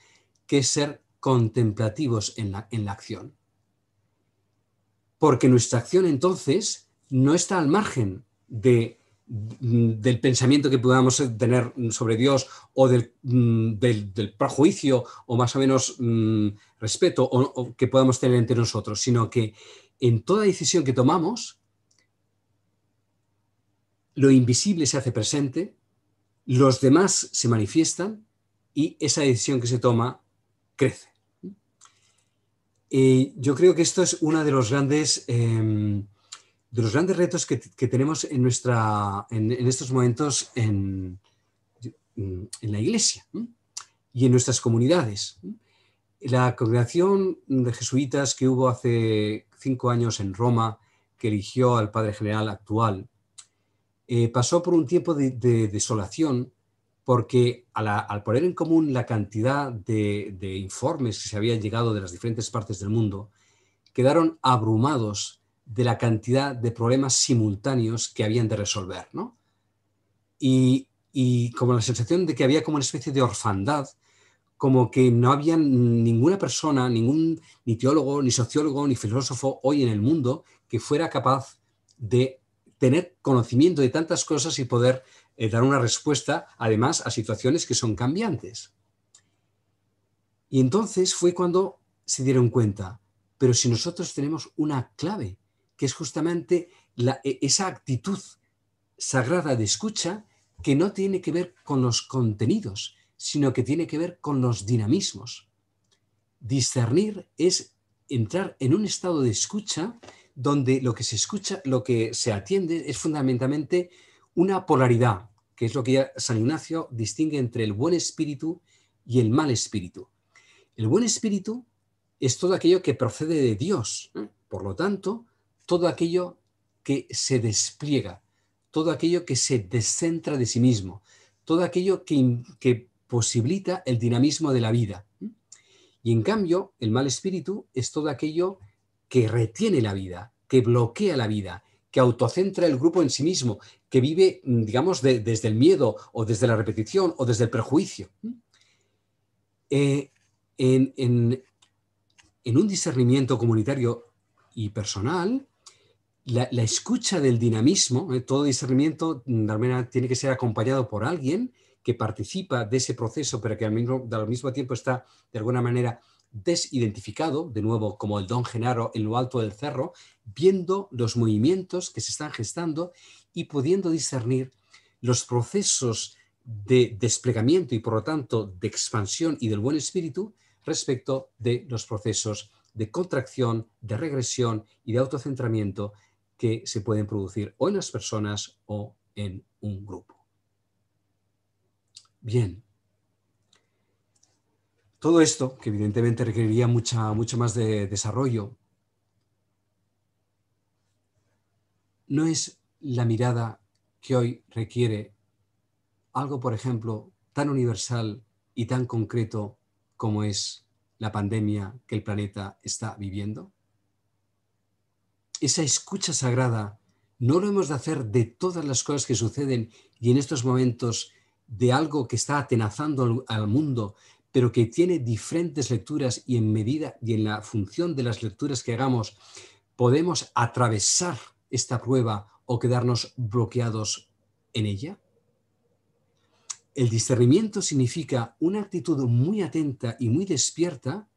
que es ser contemplativos en la, en la acción. Porque nuestra acción entonces no está al margen de mm, del pensamiento que podamos tener sobre Dios o del, mm, prejuicio o más o menos mm, respeto que podamos tener entre nosotros, sino que en toda decisión que tomamos lo invisible se hace presente, los demás se manifiestan y esa decisión que se toma crece. Y eh, yo creo que esto es uno de los grandes, em, de los grandes retos que, tenemos en, nuestra, en, estos momentos en, en, la Iglesia y en nuestras comunidades. La congregación de jesuitas que hubo hace cinco años en Roma, que eligió al padre general actual, eh, pasó por un tiempo de, desolación porque al poner en común la cantidad de, informes que se habían llegado de las diferentes partes del mundo, quedaron abrumados de la cantidad de problemas simultáneos que habían de resolver. Y, como la sensación de que había como una especie de orfandad, como que no había ninguna persona, ningún ni teólogo, ni sociólogo, ni filósofo hoy en el mundo que fuera capaz de tener conocimiento de tantas cosas y poder eh, dar una respuesta, además, a situaciones que son cambiantes. Y entonces fue cuando se dieron cuenta, pero si nosotros tenemos una clave, que es justamente e, esa actitud sagrada de escucha que no tiene que ver con los contenidos, sino que tiene que ver con los dinamismos. Discernir es entrar en un estado de escucha donde lo que se escucha, lo que se atiende es fundamentalmente una polaridad, que es lo que San Ignacio distingue entre el buen espíritu y el mal espíritu. El buen espíritu es todo aquello que procede de Dios, ¿eh? por lo tanto, todo aquello que se despliega, todo aquello que se descentra de sí mismo, todo aquello que, que posibilita el dinamismo de la vida. ¿eh? Y en cambio, el mal espíritu es todo aquello que retiene la vida, que bloquea la vida, que autocentra el grupo en sí mismo, que vive, mm, digamos, desde el miedo o desde la repetición o desde el prejuicio. ¿Mm? Eh, en, un discernimiento comunitario y personal, la, escucha del dinamismo, eh, todo discernimiento mm, tiene que ser acompañado por alguien que participa de ese proceso, pero que al mismo, al mismo tiempo está, de alguna manera, desidentificado, de nuevo como el don Genaro en lo alto del cerro, viendo los movimientos que se están gestando y pudiendo discernir los procesos de desplegamiento y por lo tanto de expansión y del buen espíritu respecto de los procesos de contracción, de regresión y de autocentramiento que se pueden producir o en las personas o en un grupo. Bien, todo esto, que evidentemente requeriría mucha, mucho más de desarrollo, no es la mirada que hoy requiere algo, por ejemplo, tan universal y tan concreto como es la pandemia que el planeta está viviendo? Esa escucha sagrada no lo hemos de hacer de todas las cosas que suceden y en estos momentos de algo que está atenazando al, mundo pero que tiene diferentes lecturas y en medida y en la función de las lecturas que hagamos, podemos atravesar esta prueba o quedarnos bloqueados en ella? El discernimiento significa una actitud muy atenta y muy despierta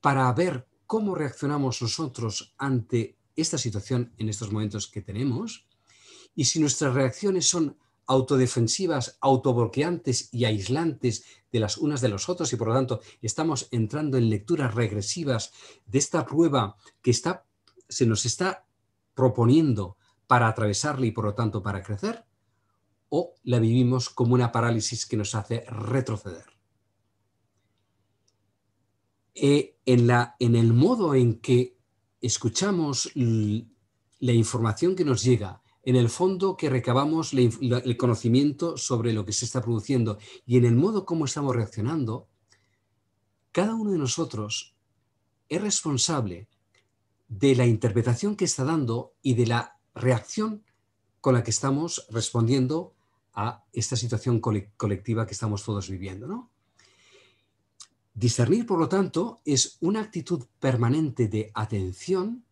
para ver cómo reaccionamos nosotros ante esta situación en estos momentos que tenemos y si nuestras reacciones son autodefensivas, autobloqueantes y aislantes de las unas de los otros y por lo tanto estamos entrando en lecturas regresivas de esta prueba que está, se nos está proponiendo para atravesarla y por lo tanto para crecer, o la vivimos como una parálisis que nos hace retroceder. Eh, en el modo en que escuchamos la información que nos llega en el fondo que recabamos el conocimiento sobre lo que se está produciendo y en el modo como estamos reaccionando, cada uno de nosotros es responsable de la interpretación que está dando y de la reacción con la que estamos respondiendo a esta situación colectiva que estamos todos viviendo. ¿no? Discernir, por lo tanto, es una actitud permanente de atención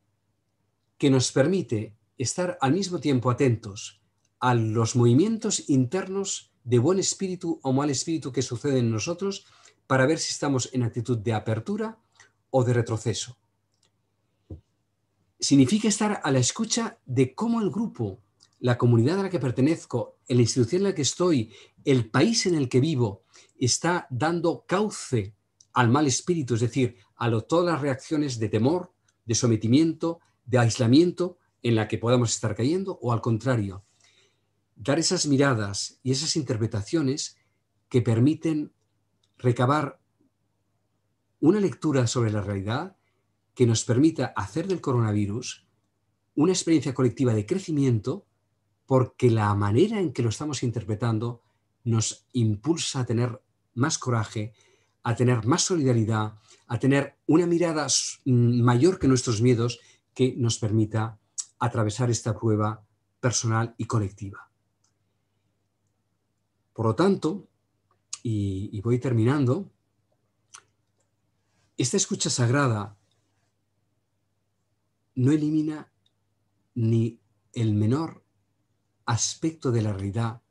que nos permite estar al mismo tiempo atentos a los movimientos internos de buen espíritu o mal espíritu que suceden en nosotros para ver si estamos en actitud de apertura o de retroceso. Significa estar a la escucha de cómo el grupo, la comunidad a la que pertenezco, la institución en la que estoy, el país en el que vivo, está dando cauce al mal espíritu, es decir, a todas las reacciones de temor, de sometimiento, de aislamiento en la que podamos estar cayendo o al contrario, dar esas miradas y esas interpretaciones que permiten recabar una lectura sobre la realidad que nos permita hacer del coronavirus una experiencia colectiva de crecimiento porque la manera en que lo estamos interpretando nos impulsa a tener más coraje, a tener más solidaridad, a tener una mirada mayor que nuestros miedos que nos permita atravesar esta prueba personal y colectiva. Por lo tanto, y, voy terminando, esta escucha sagrada no elimina ni el menor aspecto de la realidad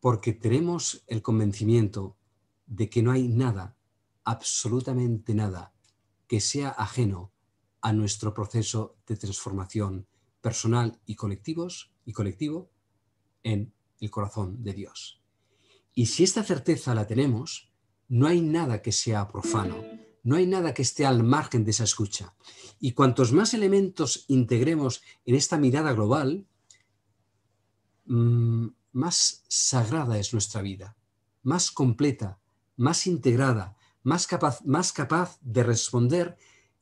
porque tenemos el convencimiento de que no hay nada, absolutamente nada, que sea ajeno a nuestro proceso de transformación personal y, colectivos, y colectivo en el corazón de Dios. Y si esta certeza la tenemos, no hay nada que sea profano, no hay nada que esté al margen de esa escucha. Y cuantos más elementos integremos en esta mirada global, mm, más sagrada es nuestra vida, más completa, más integrada, más capaz, más capaz de responder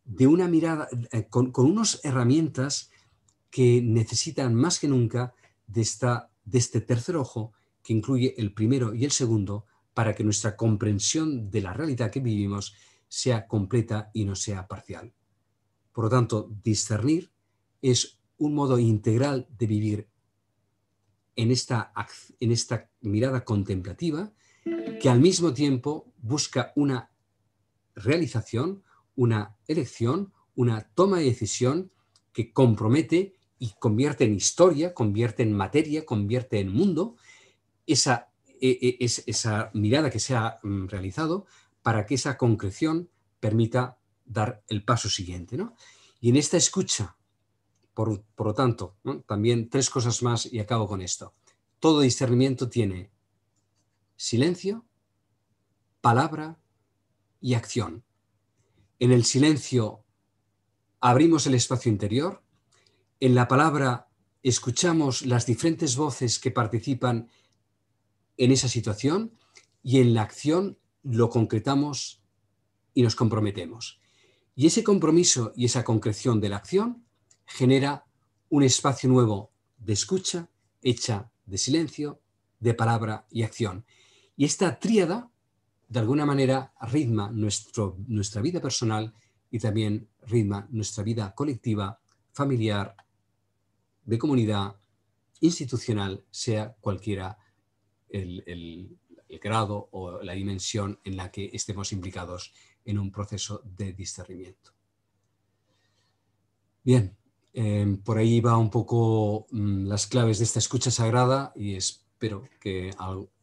de una mirada, eh, con, con unas herramientas que necesitan más que nunca de, esta, de este tercer ojo que incluye el primero y el segundo para que nuestra comprensión de la realidad que vivimos sea completa y no sea parcial. Por lo tanto, discernir es un modo integral de vivir en esta, en esta mirada contemplativa que al mismo tiempo busca una realización, una elección, una toma de decisión que compromete y convierte en historia, convierte en materia, convierte en mundo esa, e, e, esa mirada que se ha mm, realizado para que esa concreción permita dar el paso siguiente. Y en esta escucha, por, lo tanto, también tres cosas más y acabo con esto. Todo discernimiento tiene silencio, palabra y acción. En el silencio abrimos el espacio interior, en la palabra escuchamos las diferentes voces que participan en esa situación y en la acción lo concretamos y nos comprometemos. Y ese compromiso y esa concreción de la acción genera un espacio nuevo de escucha, hecha de silencio, de palabra y acción. Y esta tríada, de alguna manera, ritma nuestro, nuestra vida personal y también ritma nuestra vida colectiva familiar, de comunidad, institucional, sea cualquiera el, grado o la dimensión en la que estemos implicados en un proceso de discernimiento. Bien, em, por ahí va un poco mm, las claves de esta escucha sagrada y espero que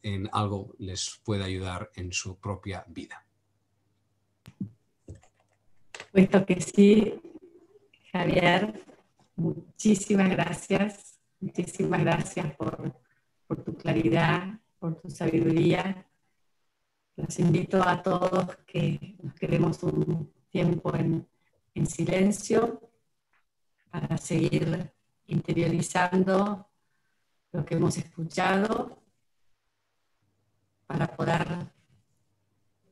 en algo les pueda ayudar en su propia vida. que sí, Javier, muchísimas gracias, muchísimas gracias por, tu claridad, por tu sabiduría. Los invito a todos que nos quedemos un tiempo en, en silencio para seguir interiorizando lo que hemos escuchado, para poder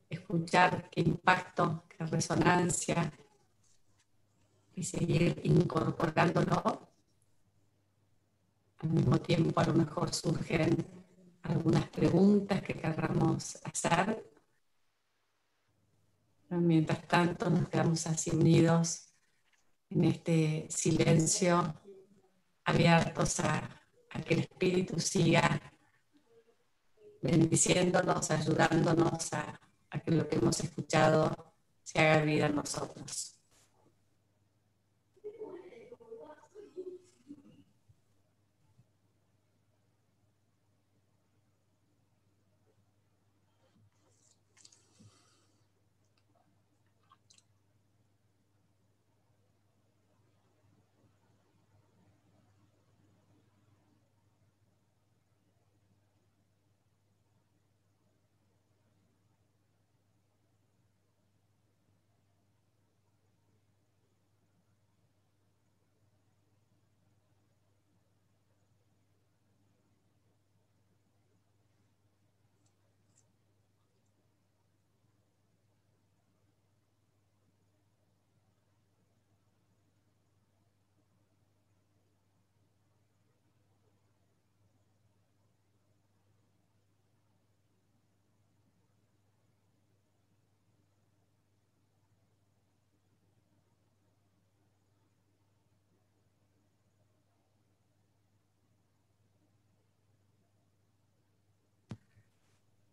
escuchar qué impacto, qué resonancia, y seguir incorporándolo. Al mismo tiempo, a lo mejor surgen algunas preguntas que querramos hacer. mientras tanto, nos quedamos así unidos en este silencio, abiertos a, que el Espíritu siga bendiciéndonos, ayudándonos a, a que lo que hemos escuchado se haga vida en nosotros.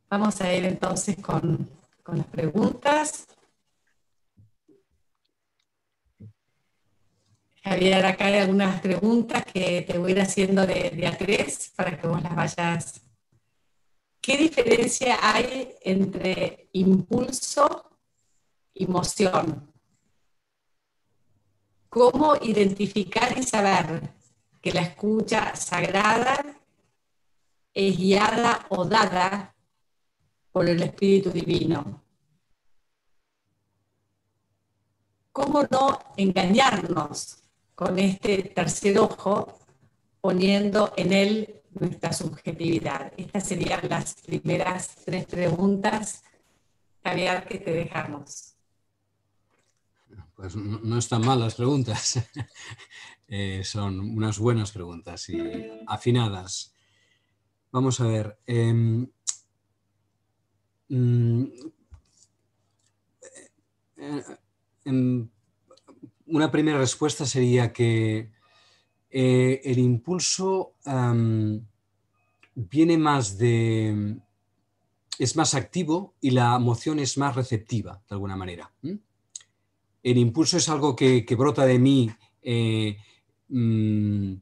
Vamos a ir entonces con, las preguntas. Javier, acá hay algunas preguntas que te voy a ir haciendo de, de, a tres para que vos las vayas. ¿Qué diferencia hay entre impulso y emoción? ¿Cómo identificar y saber que la escucha sagrada es guiada o dada por el Espíritu Divino. ¿Cómo no engañarnos con este tercer ojo poniendo en él nuestra subjetividad? Estas serían las primeras tres preguntas, Javier, que te dejamos. Pues no, están mal las preguntas. Eh, son unas buenas preguntas y afinadas. Vamos a ver. Em, Mm, eh, una primera respuesta sería que eh, el impulso viene más de... es más activo y la emoción es más receptiva, de alguna manera. El impulso es algo que, brota de mí eh, mm,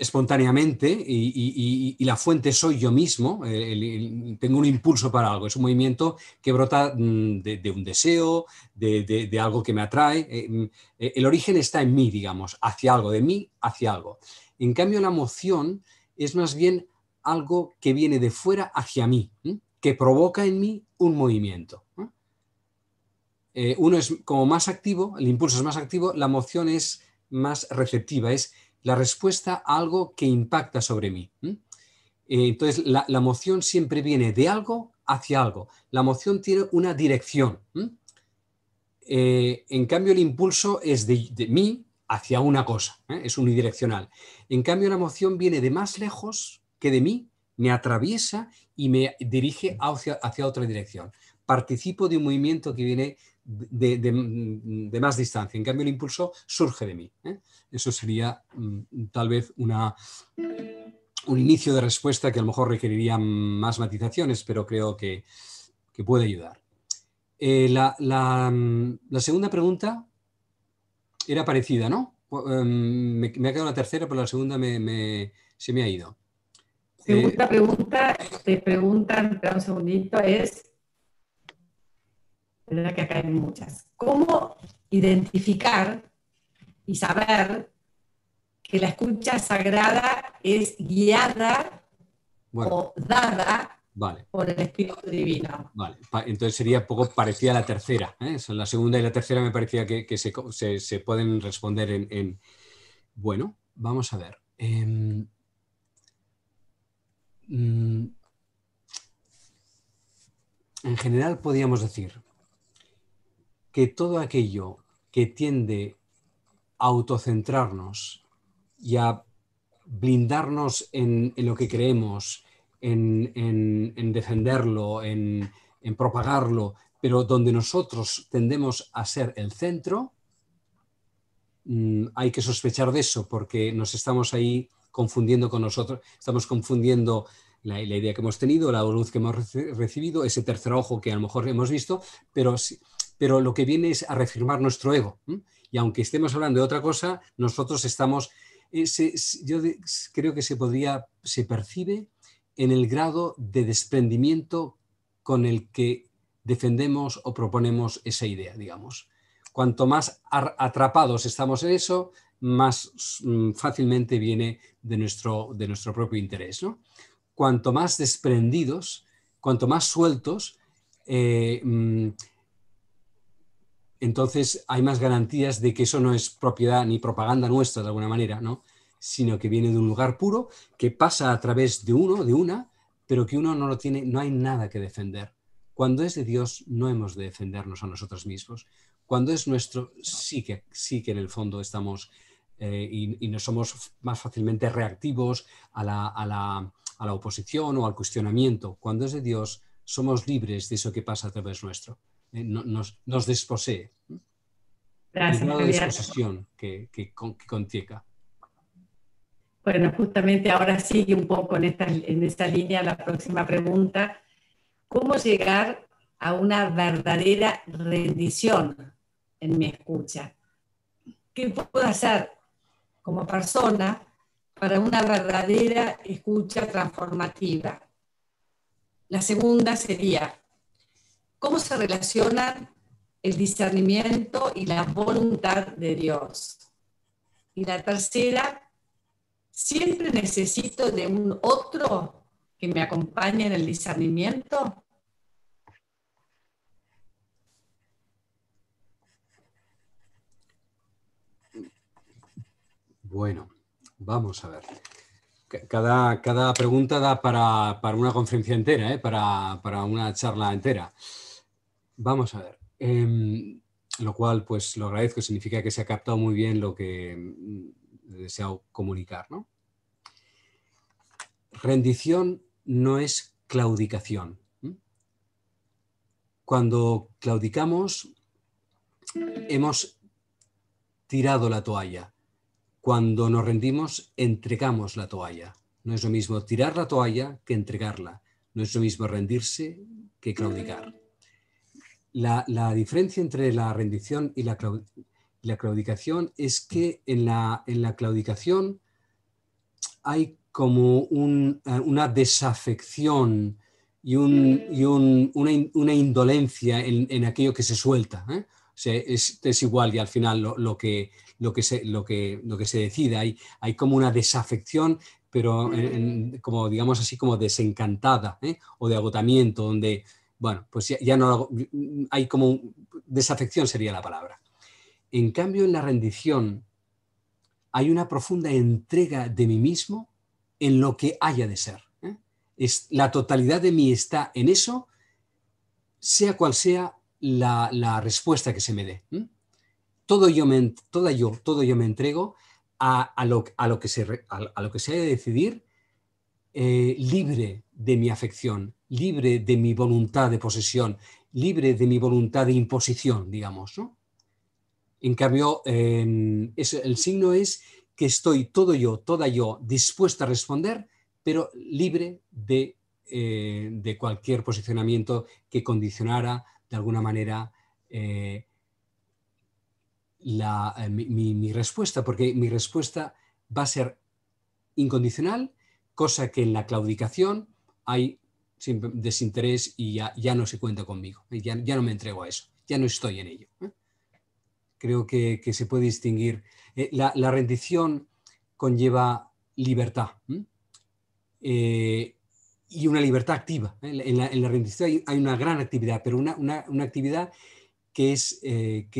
espontáneamente y, la fuente soy yo mismo, tengo un impulso para algo, es un movimiento que brota mm, de, un deseo, de, de, algo que me atrae, eh, mm, eh, el origen está en mí, digamos, hacia algo, de mí hacia algo. En cambio, la emoción es más bien algo que viene de fuera hacia mí, que provoca en mí un movimiento. Eh, uno es como más activo, el impulso es más activo, la emoción es más receptiva, es la respuesta a algo que impacta sobre mí. Eh, entonces, la, emoción siempre viene de algo hacia algo. La emoción tiene una dirección. Eh, en cambio, el impulso es de, mí hacia una cosa, ¿eh? es unidireccional. En cambio, la emoción viene de más lejos que de mí, me atraviesa y me dirige hacia otra dirección participo de un movimiento que viene de, más distancia. En cambio, el impulso surge de mí. ¿eh? Eso sería mm, tal vez una, un inicio de respuesta que a lo mejor requeriría más matizaciones, pero creo que, puede ayudar. Eh, mm, la, segunda pregunta era parecida, ¿no? Em, me, ha quedado la tercera, pero la segunda se me ha ido. Segunda eh, pregunta, te preguntan, un segundito, es que muchas. ¿Cómo identificar y saber que la escucha sagrada es guiada o dada por el Espíritu Divino? entonces sería poco parecida a la tercera. ¿eh? La segunda y la tercera me parecía que, se, pueden responder en, Bueno, vamos a ver. Em, mm, en general podríamos decir, que todo aquello que tiende a autocentrarnos y a blindarnos en, lo que creemos, en, defenderlo, en, propagarlo, pero donde nosotros tendemos a ser el centro, mm, hay que sospechar de eso porque nos estamos ahí confundiendo con nosotros, estamos confundiendo la, idea que hemos tenido, la luz que hemos recibido, ese tercer ojo que a lo mejor hemos visto, pero pero lo que viene es a reafirmar nuestro ego. Y aunque estemos hablando de otra cosa, nosotros estamos, eh, yo creo que se podría, se percibe en el grado de desprendimiento con el que defendemos o proponemos esa idea, digamos. Cuanto más atrapados estamos en eso, más mm, fácilmente viene de nuestro, de nuestro propio interés. Cuanto más desprendidos, cuanto más sueltos, eh, mm, entonces hay más garantías de que eso no es propiedad ni propaganda nuestra de alguna manera, sino que viene de un lugar puro, que pasa a través de uno, de una, pero que uno no lo tiene, no hay nada que defender. Cuando es de Dios, no hemos de defendernos a nosotros mismos. Cuando es nuestro, sí que, sí que en el fondo estamos eh, y, no somos más fácilmente reactivos a la, a, la, a la oposición o al cuestionamiento. Cuando es de Dios, somos libres de eso que pasa a través nuestro. Eh, nos, desposee. Gracias, que, que, Bueno, justamente ahora sigue un poco en esta, en esta línea la próxima pregunta. ¿Cómo llegar a una verdadera rendición en mi escucha? ¿Qué puedo hacer como persona para una verdadera escucha transformativa? La segunda sería, cómo se relacionan el discernimiento y la voluntad de Dios. Y la tercera, siempre necesito de un otro que me acompañe en el discernimiento. Bueno, vamos a ver. Cada, pregunta da para, una conferencia entera, ¿eh? para una charla entera. Vamos a ver. Em, lo cual, pues lo agradezco, significa que se ha captado muy bien lo que mm, deseado comunicar. Rendición no es claudicación. Cuando claudicamos, hemos tirado la toalla. Cuando nos rendimos, entregamos la toalla. No es lo mismo tirar la toalla que entregarla. No es lo mismo rendirse que claudicar la, diferencia entre la rendición y la, la claudicación es que en la, en la claudicación hay como eh, una desafección y, un, mm. una, indolencia en, aquello que se suelta. ¿eh? O es, igual y al final lo, que, lo, que, se, lo, que, lo que se decida, hay, hay como una desafección pero mm. como digamos así como desencantada ¿eh? o de agotamiento, donde bueno, pues ya, no hay como desafección sería la palabra. En cambio, en la rendición hay una profunda entrega de mí mismo en lo que haya de ser. ¿eh? Es, la totalidad de mí está en eso, sea cual sea la, respuesta que se me dé. Todo yo me, toda yo, todo yo me entrego a, lo, que se, a, lo que se haya de decidir eh, libre de mi afección, libre de mi voluntad de posesión, libre de mi voluntad de imposición, digamos. En cambio, el signo es que estoy todo yo, toda yo, dispuesta a responder, pero libre de, eh, cualquier posicionamiento que condicionara de alguna manera eh, eh, mi respuesta, porque mi respuesta va a ser incondicional, cosa que en la claudicación hay sin desinterés y ya, no se cuenta conmigo, ya, ya, no me entrego a eso, ya no estoy en ello. ¿eh? Creo que, se puede distinguir. Eh, la, rendición conlleva libertad eh, y una libertad activa. En la, rendición hay, una gran actividad, pero una, actividad que es, mm,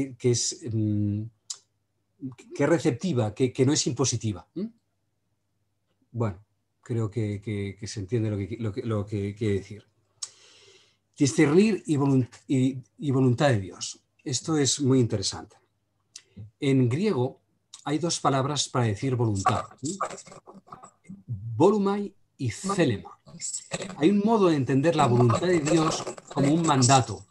que, es receptiva, que, no es impositiva. Bueno, creo que, se entiende lo que, lo, quiere decir. Discernir y, voluntad de Dios. Esto es muy interesante. En griego hay dos palabras para decir voluntad. Volumai y celema. Hay un modo de entender la voluntad de Dios como un mandato,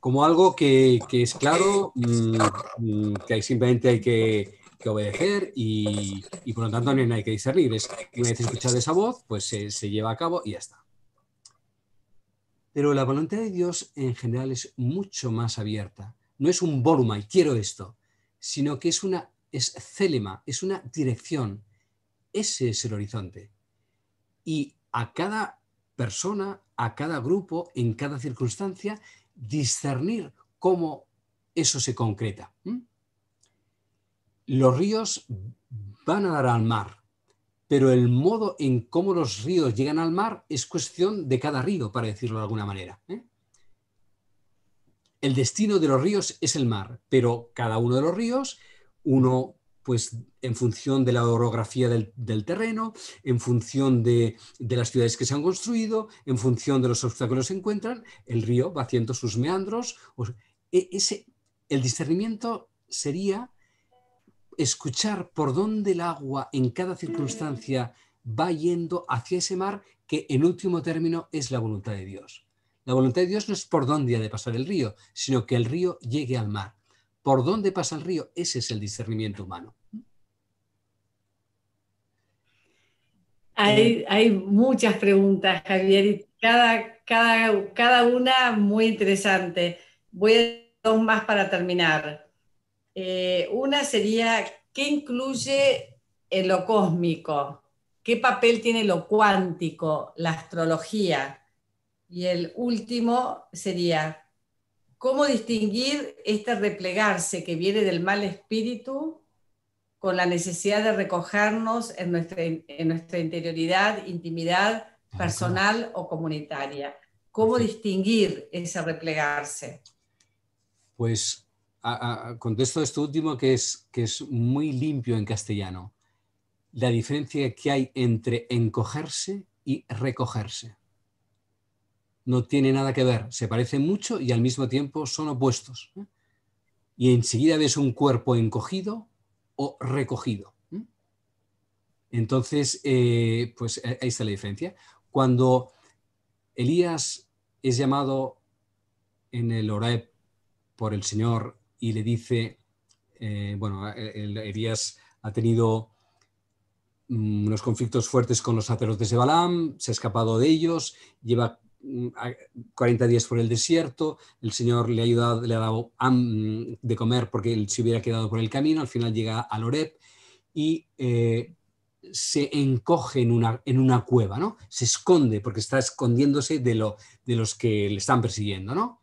como algo que, que es claro, mm, mm, que simplemente hay que que obedecer y, por lo tanto no hay que discernir. una vez escuchado esa voz, pues se, lleva a cabo y ya está. Pero la voluntad de Dios en general es mucho más abierta. No es un volumen, y quiero esto, sino que es una es célema, es una dirección. Ese es el horizonte. Y a cada persona, a cada grupo, en cada circunstancia, discernir cómo eso se concreta los ríos van a dar al mar, pero el modo en cómo los ríos llegan al mar es cuestión de cada río, para decirlo de alguna manera. ¿eh? El destino de los ríos es el mar, pero cada uno de los ríos, uno pues en función de la orografía del, terreno, en función de, las ciudades que se han construido, en función de los obstáculos que se encuentran, el río va haciendo sus meandros. E-, ese, el discernimiento sería escuchar por dónde el agua en cada circunstancia va yendo hacia ese mar que en último término es la voluntad de Dios. La voluntad de Dios no es por dónde ha de pasar el río, sino que el río llegue al mar. ¿Por dónde pasa el río? Ese es el discernimiento humano. Hay, eh, muchas preguntas, Javier, y cada, cada una muy interesante. Voy a dos más para terminar. Eh, una sería, ¿qué incluye en lo cósmico? ¿Qué papel tiene lo cuántico, la astrología? Y el último sería, ¿cómo distinguir este replegarse que viene del mal espíritu con la necesidad de recogernos en nuestra, en nuestra interioridad, intimidad personal o comunitaria? ¿Cómo distinguir ese replegarse? Pues a, contesto esto último que es, que es muy limpio en castellano. La diferencia que hay entre encogerse y recogerse. No tiene nada que ver, se parecen mucho y al mismo tiempo son opuestos. ¿eh? Y enseguida ves un cuerpo encogido o recogido. ¿eh? Entonces, eh, pues ahí está la diferencia. Cuando Elías es llamado en el Horeb por el Señor y le dice, eh, bueno, Elías ha tenido mm, unos conflictos fuertes con los sacerdotes de Balaam, se ha escapado de ellos, lleva 40 mm, días por el desierto, el Señor le ha ayudado, le ha dado mm, de comer porque él se hubiera quedado por el camino, al final llega a Loreb y eh, se encoge en una, en una cueva, ¿no? Se esconde porque está escondiéndose de, lo, de los que le están persiguiendo, ¿no?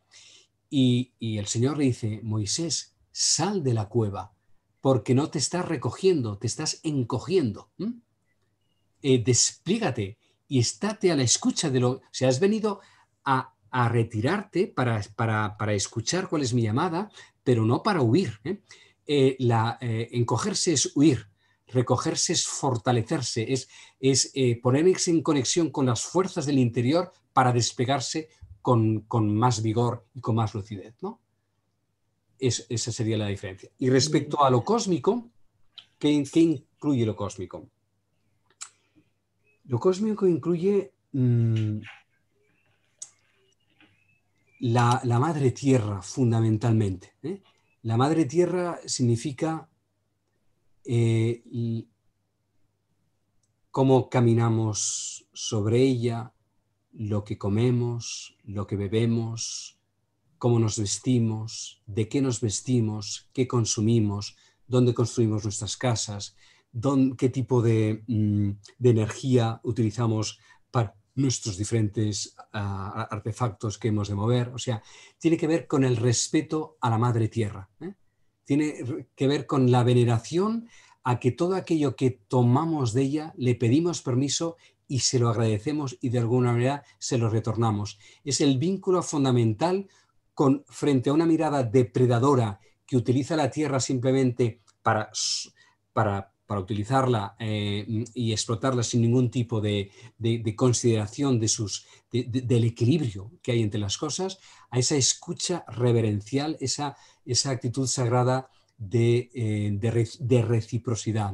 Y, el Señor le dice, Moisés, sal de la cueva, porque no te estás recogiendo, te estás encogiendo. ¿Mm? Eh, desplígate y estate a la escucha de lo... O sea, has venido a, retirarte para, para, escuchar cuál es mi llamada, pero no para huir. ¿eh? Eh, la, encogerse es huir, recogerse es fortalecerse, es, es ponerse en conexión con las fuerzas del interior para despegarse con, más vigor y con más lucidez. ¿no? esa sería la diferencia. Y respecto a lo cósmico, ¿qué, incluye lo cósmico? Lo cósmico incluye mm, la, madre tierra fundamentalmente. ¿eh? La madre tierra significa eh, cómo caminamos sobre ella, lo que comemos, lo que bebemos, cómo nos vestimos, de qué nos vestimos, qué consumimos, dónde construimos nuestras casas, qué tipo mm, de, energía utilizamos para nuestros diferentes ah, artefactos que hemos de mover. O sea, tiene que ver con el respeto a la madre tierra. ¿eh? Tiene que ver con la veneración a que todo aquello que tomamos de ella le pedimos permiso y se lo agradecemos y de alguna manera se lo retornamos. Es el vínculo fundamental con frente a una mirada depredadora que utiliza la tierra simplemente para, para, utilizarla eh, y explotarla sin ningún tipo de, consideración de sus, del equilibrio que hay entre las cosas, a esa escucha reverencial, esa, actitud sagrada de, eh, reciprocidad,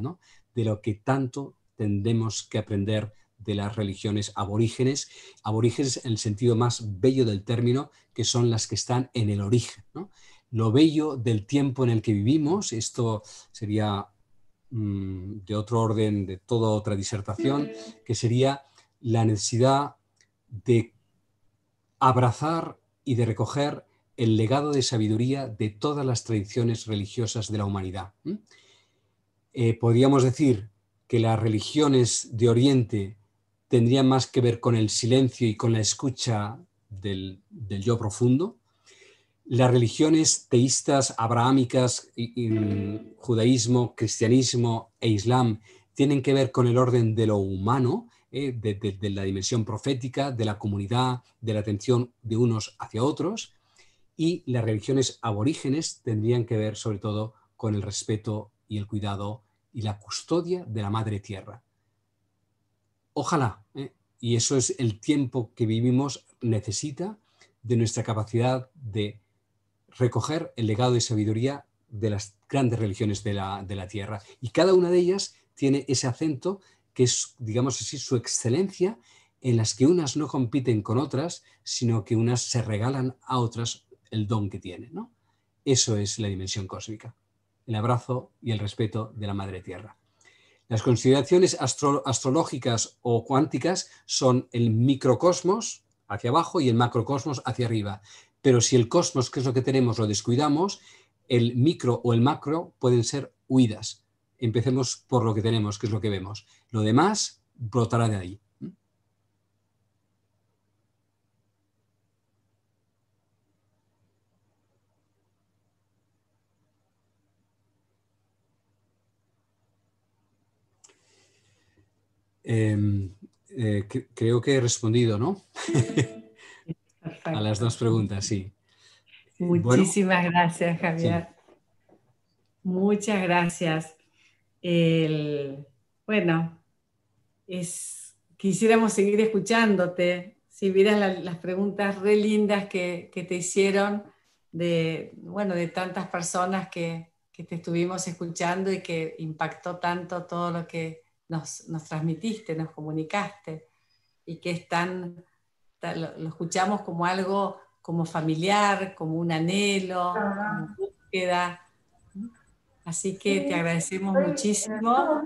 de lo que tanto tendemos que aprender de las religiones aborígenes, aborígenes en el sentido más bello del término, que son las que están en el origen. Lo bello del tiempo en el que vivimos, esto sería mm, de otro orden, de toda otra disertación, que sería la necesidad de abrazar y de recoger el legado de sabiduría de todas las tradiciones religiosas de la humanidad. Eh, podríamos decir que las religiones de Oriente tendrían más que ver con el silencio y con la escucha del, yo profundo. Las religiones teístas, abrahámicas, mm, judaísmo, cristianismo e islam tienen que ver con el orden de lo humano, eh, de la dimensión profética, de la comunidad, de la atención de unos hacia otros. Y las religiones aborígenes tendrían que ver sobre todo con el respeto y el cuidado y la custodia de la madre tierra. Ojalá. ¿eh? Y eso es el tiempo que vivimos necesita de nuestra capacidad de recoger el legado de sabiduría de las grandes religiones de la, de la tierra. Y cada una de ellas tiene ese acento que es, digamos así, su excelencia en las que unas no compiten con otras, sino que unas se regalan a otras el don que tienen. ¿no? Eso es la dimensión cósmica, el abrazo y el respeto de la Madre Tierra. Las consideraciones astrológicas o cuánticas son el microcosmos hacia abajo y el macrocosmos hacia arriba. Pero si el cosmos, que es lo que tenemos, lo descuidamos, el micro o el macro pueden ser huidas. Empecemos por lo que tenemos, que es lo que vemos. Lo demás brotará de ahí. Em, eh, creo que he respondido, ¿no? A las dos preguntas, sí. Eh, Muchísimas gracias, Javier. Muchas gracias. bueno, es, quisiéramos seguir escuchándote. Si miras las preguntas re lindas que, te hicieron de, bueno, de tantas personas que, que te estuvimos escuchando y que impactó tanto todo lo que nos, transmitiste, nos comunicaste y que es tan, lo, escuchamos como algo como familiar, como un anhelo, una búsqueda. Así que te agradecemos muchísimo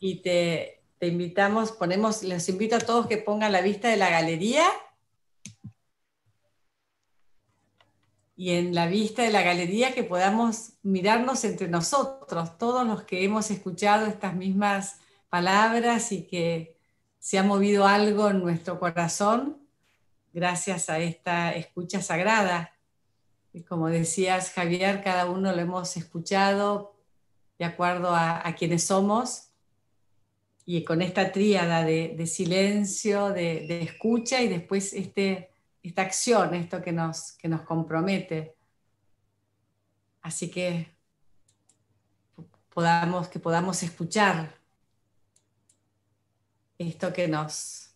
y te, invitamos, ponemos, les invito a todos que pongan la vista de la galería. Y en la vista de la galería que podamos mirarnos entre nosotros, todos los que hemos escuchado estas mismas palabras y que se ha movido algo en nuestro corazón gracias a esta escucha sagrada. Y como decías, Javier, cada uno lo hemos escuchado de acuerdo a, quienes somos y con esta tríada de, silencio, de, escucha y después este, esta acción, esto que nos, que nos compromete. Así que podamos, que podamos escuchar esto que nos,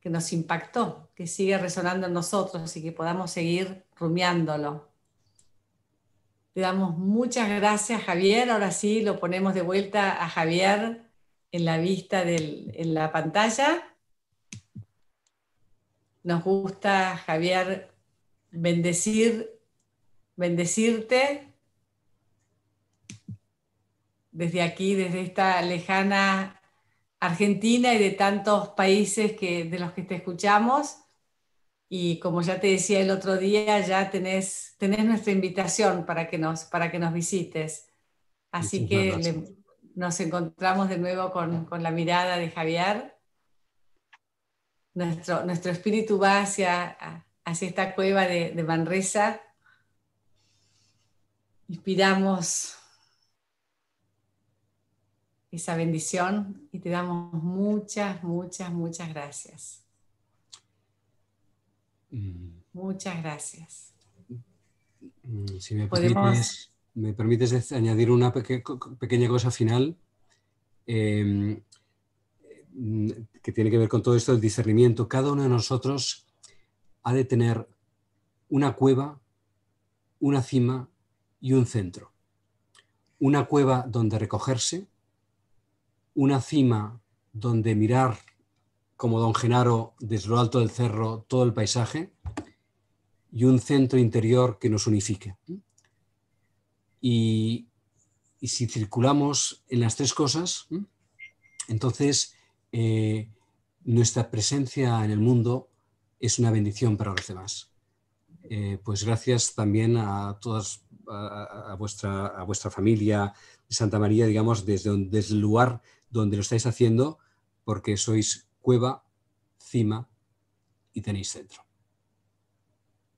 que nos impactó, que sigue resonando en nosotros y que podamos seguir rumiándolo. Te damos muchas gracias, Javier. Ahora sí lo ponemos de vuelta a Javier en la vista del, en la pantalla. Nos gusta, Javier, bendecir, bendecirte desde aquí, desde esta lejana Argentina y de tantos países que, de los que te escuchamos. Y como ya te decía el otro día, ya tenés, nuestra invitación para que nos, para que nos visites. Así que nos encontramos de nuevo con, con, la mirada de Javier. Nuestro, nuestro espíritu va hacia, hacia esta cueva de, de Manresa. Inspiramos esa bendición y te damos muchas, muchas, muchas gracias. Mm. Muchas gracias. Mm, si me permites, añadir una pequeña cosa final em, que tiene que ver con todo esto del discernimiento. Cada uno de nosotros ha de tener una cueva, una cima y un centro. Una cueva donde recogerse, una cima donde mirar como don Genaro desde lo alto del cerro todo el paisaje y un centro interior que nos unifique. Y, si circulamos en las tres cosas, entonces eh, nuestra presencia en el mundo es una bendición para los demás. Eh, pues gracias también a todas, a, vuestra, a vuestra familia, Santa María, digamos, desde, donde, es el lugar donde lo estáis haciendo, porque sois cueva, cima y tenéis centro.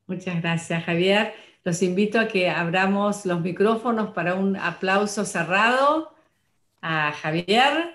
Muchas gracias, Javier. Los invito a que abramos los micrófonos para un aplauso cerrado a Javier.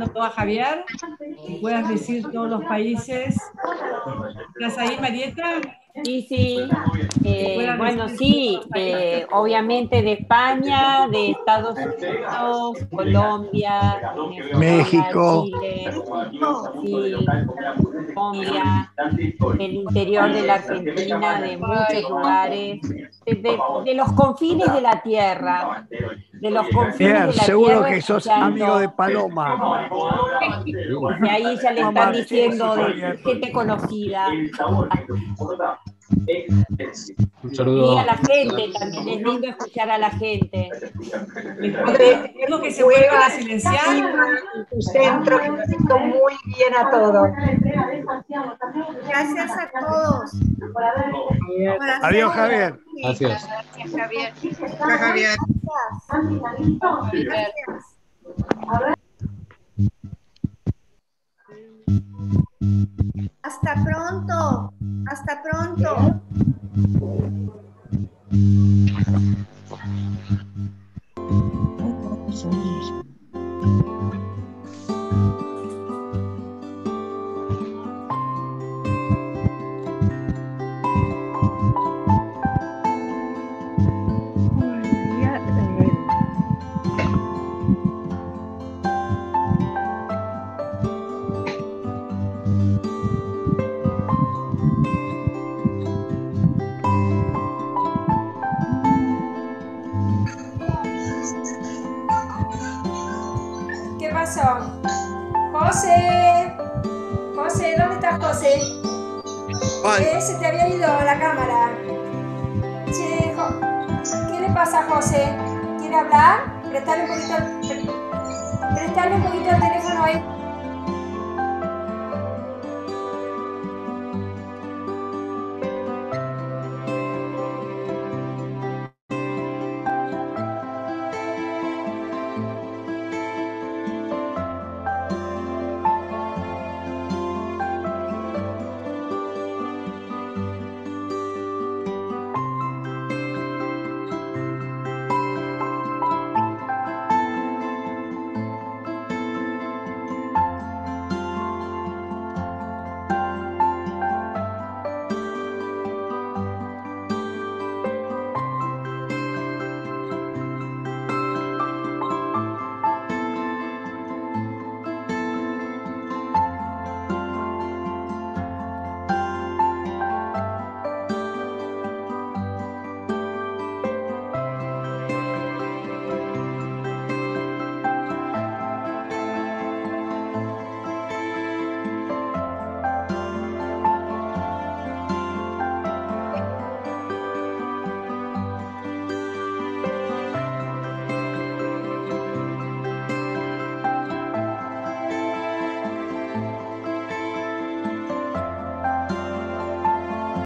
a Javier, puedas decir todos los países. ¿Estás ahí, Marieta? Sí, sí. Eh, bueno, sí, eh, obviamente de España, de Estados Unidos, Colombia, México, Chile, Colombia, el interior de la Argentina, de muchos lugares, de, los confines de la tierra. De los confines de la seguro que sos amigo de Paloma. Y ahí ya le están diciendo de gente conocida. Un saludo. Y a la gente también, es lindo escuchar a la gente. que se vuelva a silenciar. Tu centro muy bien a todos. Gracias a todos. Adiós, Javier. Gracias. Gracias, Javier. Gracias, Javier. Gracias. Hasta pronto. Hasta pronto. José, José, ¿dónde está José? Eh, se te había ido la cámara. Che, ¿qué le pasa a José? ¿Quiere hablar? Prestale un poquito, al un poquito el teléfono ahí.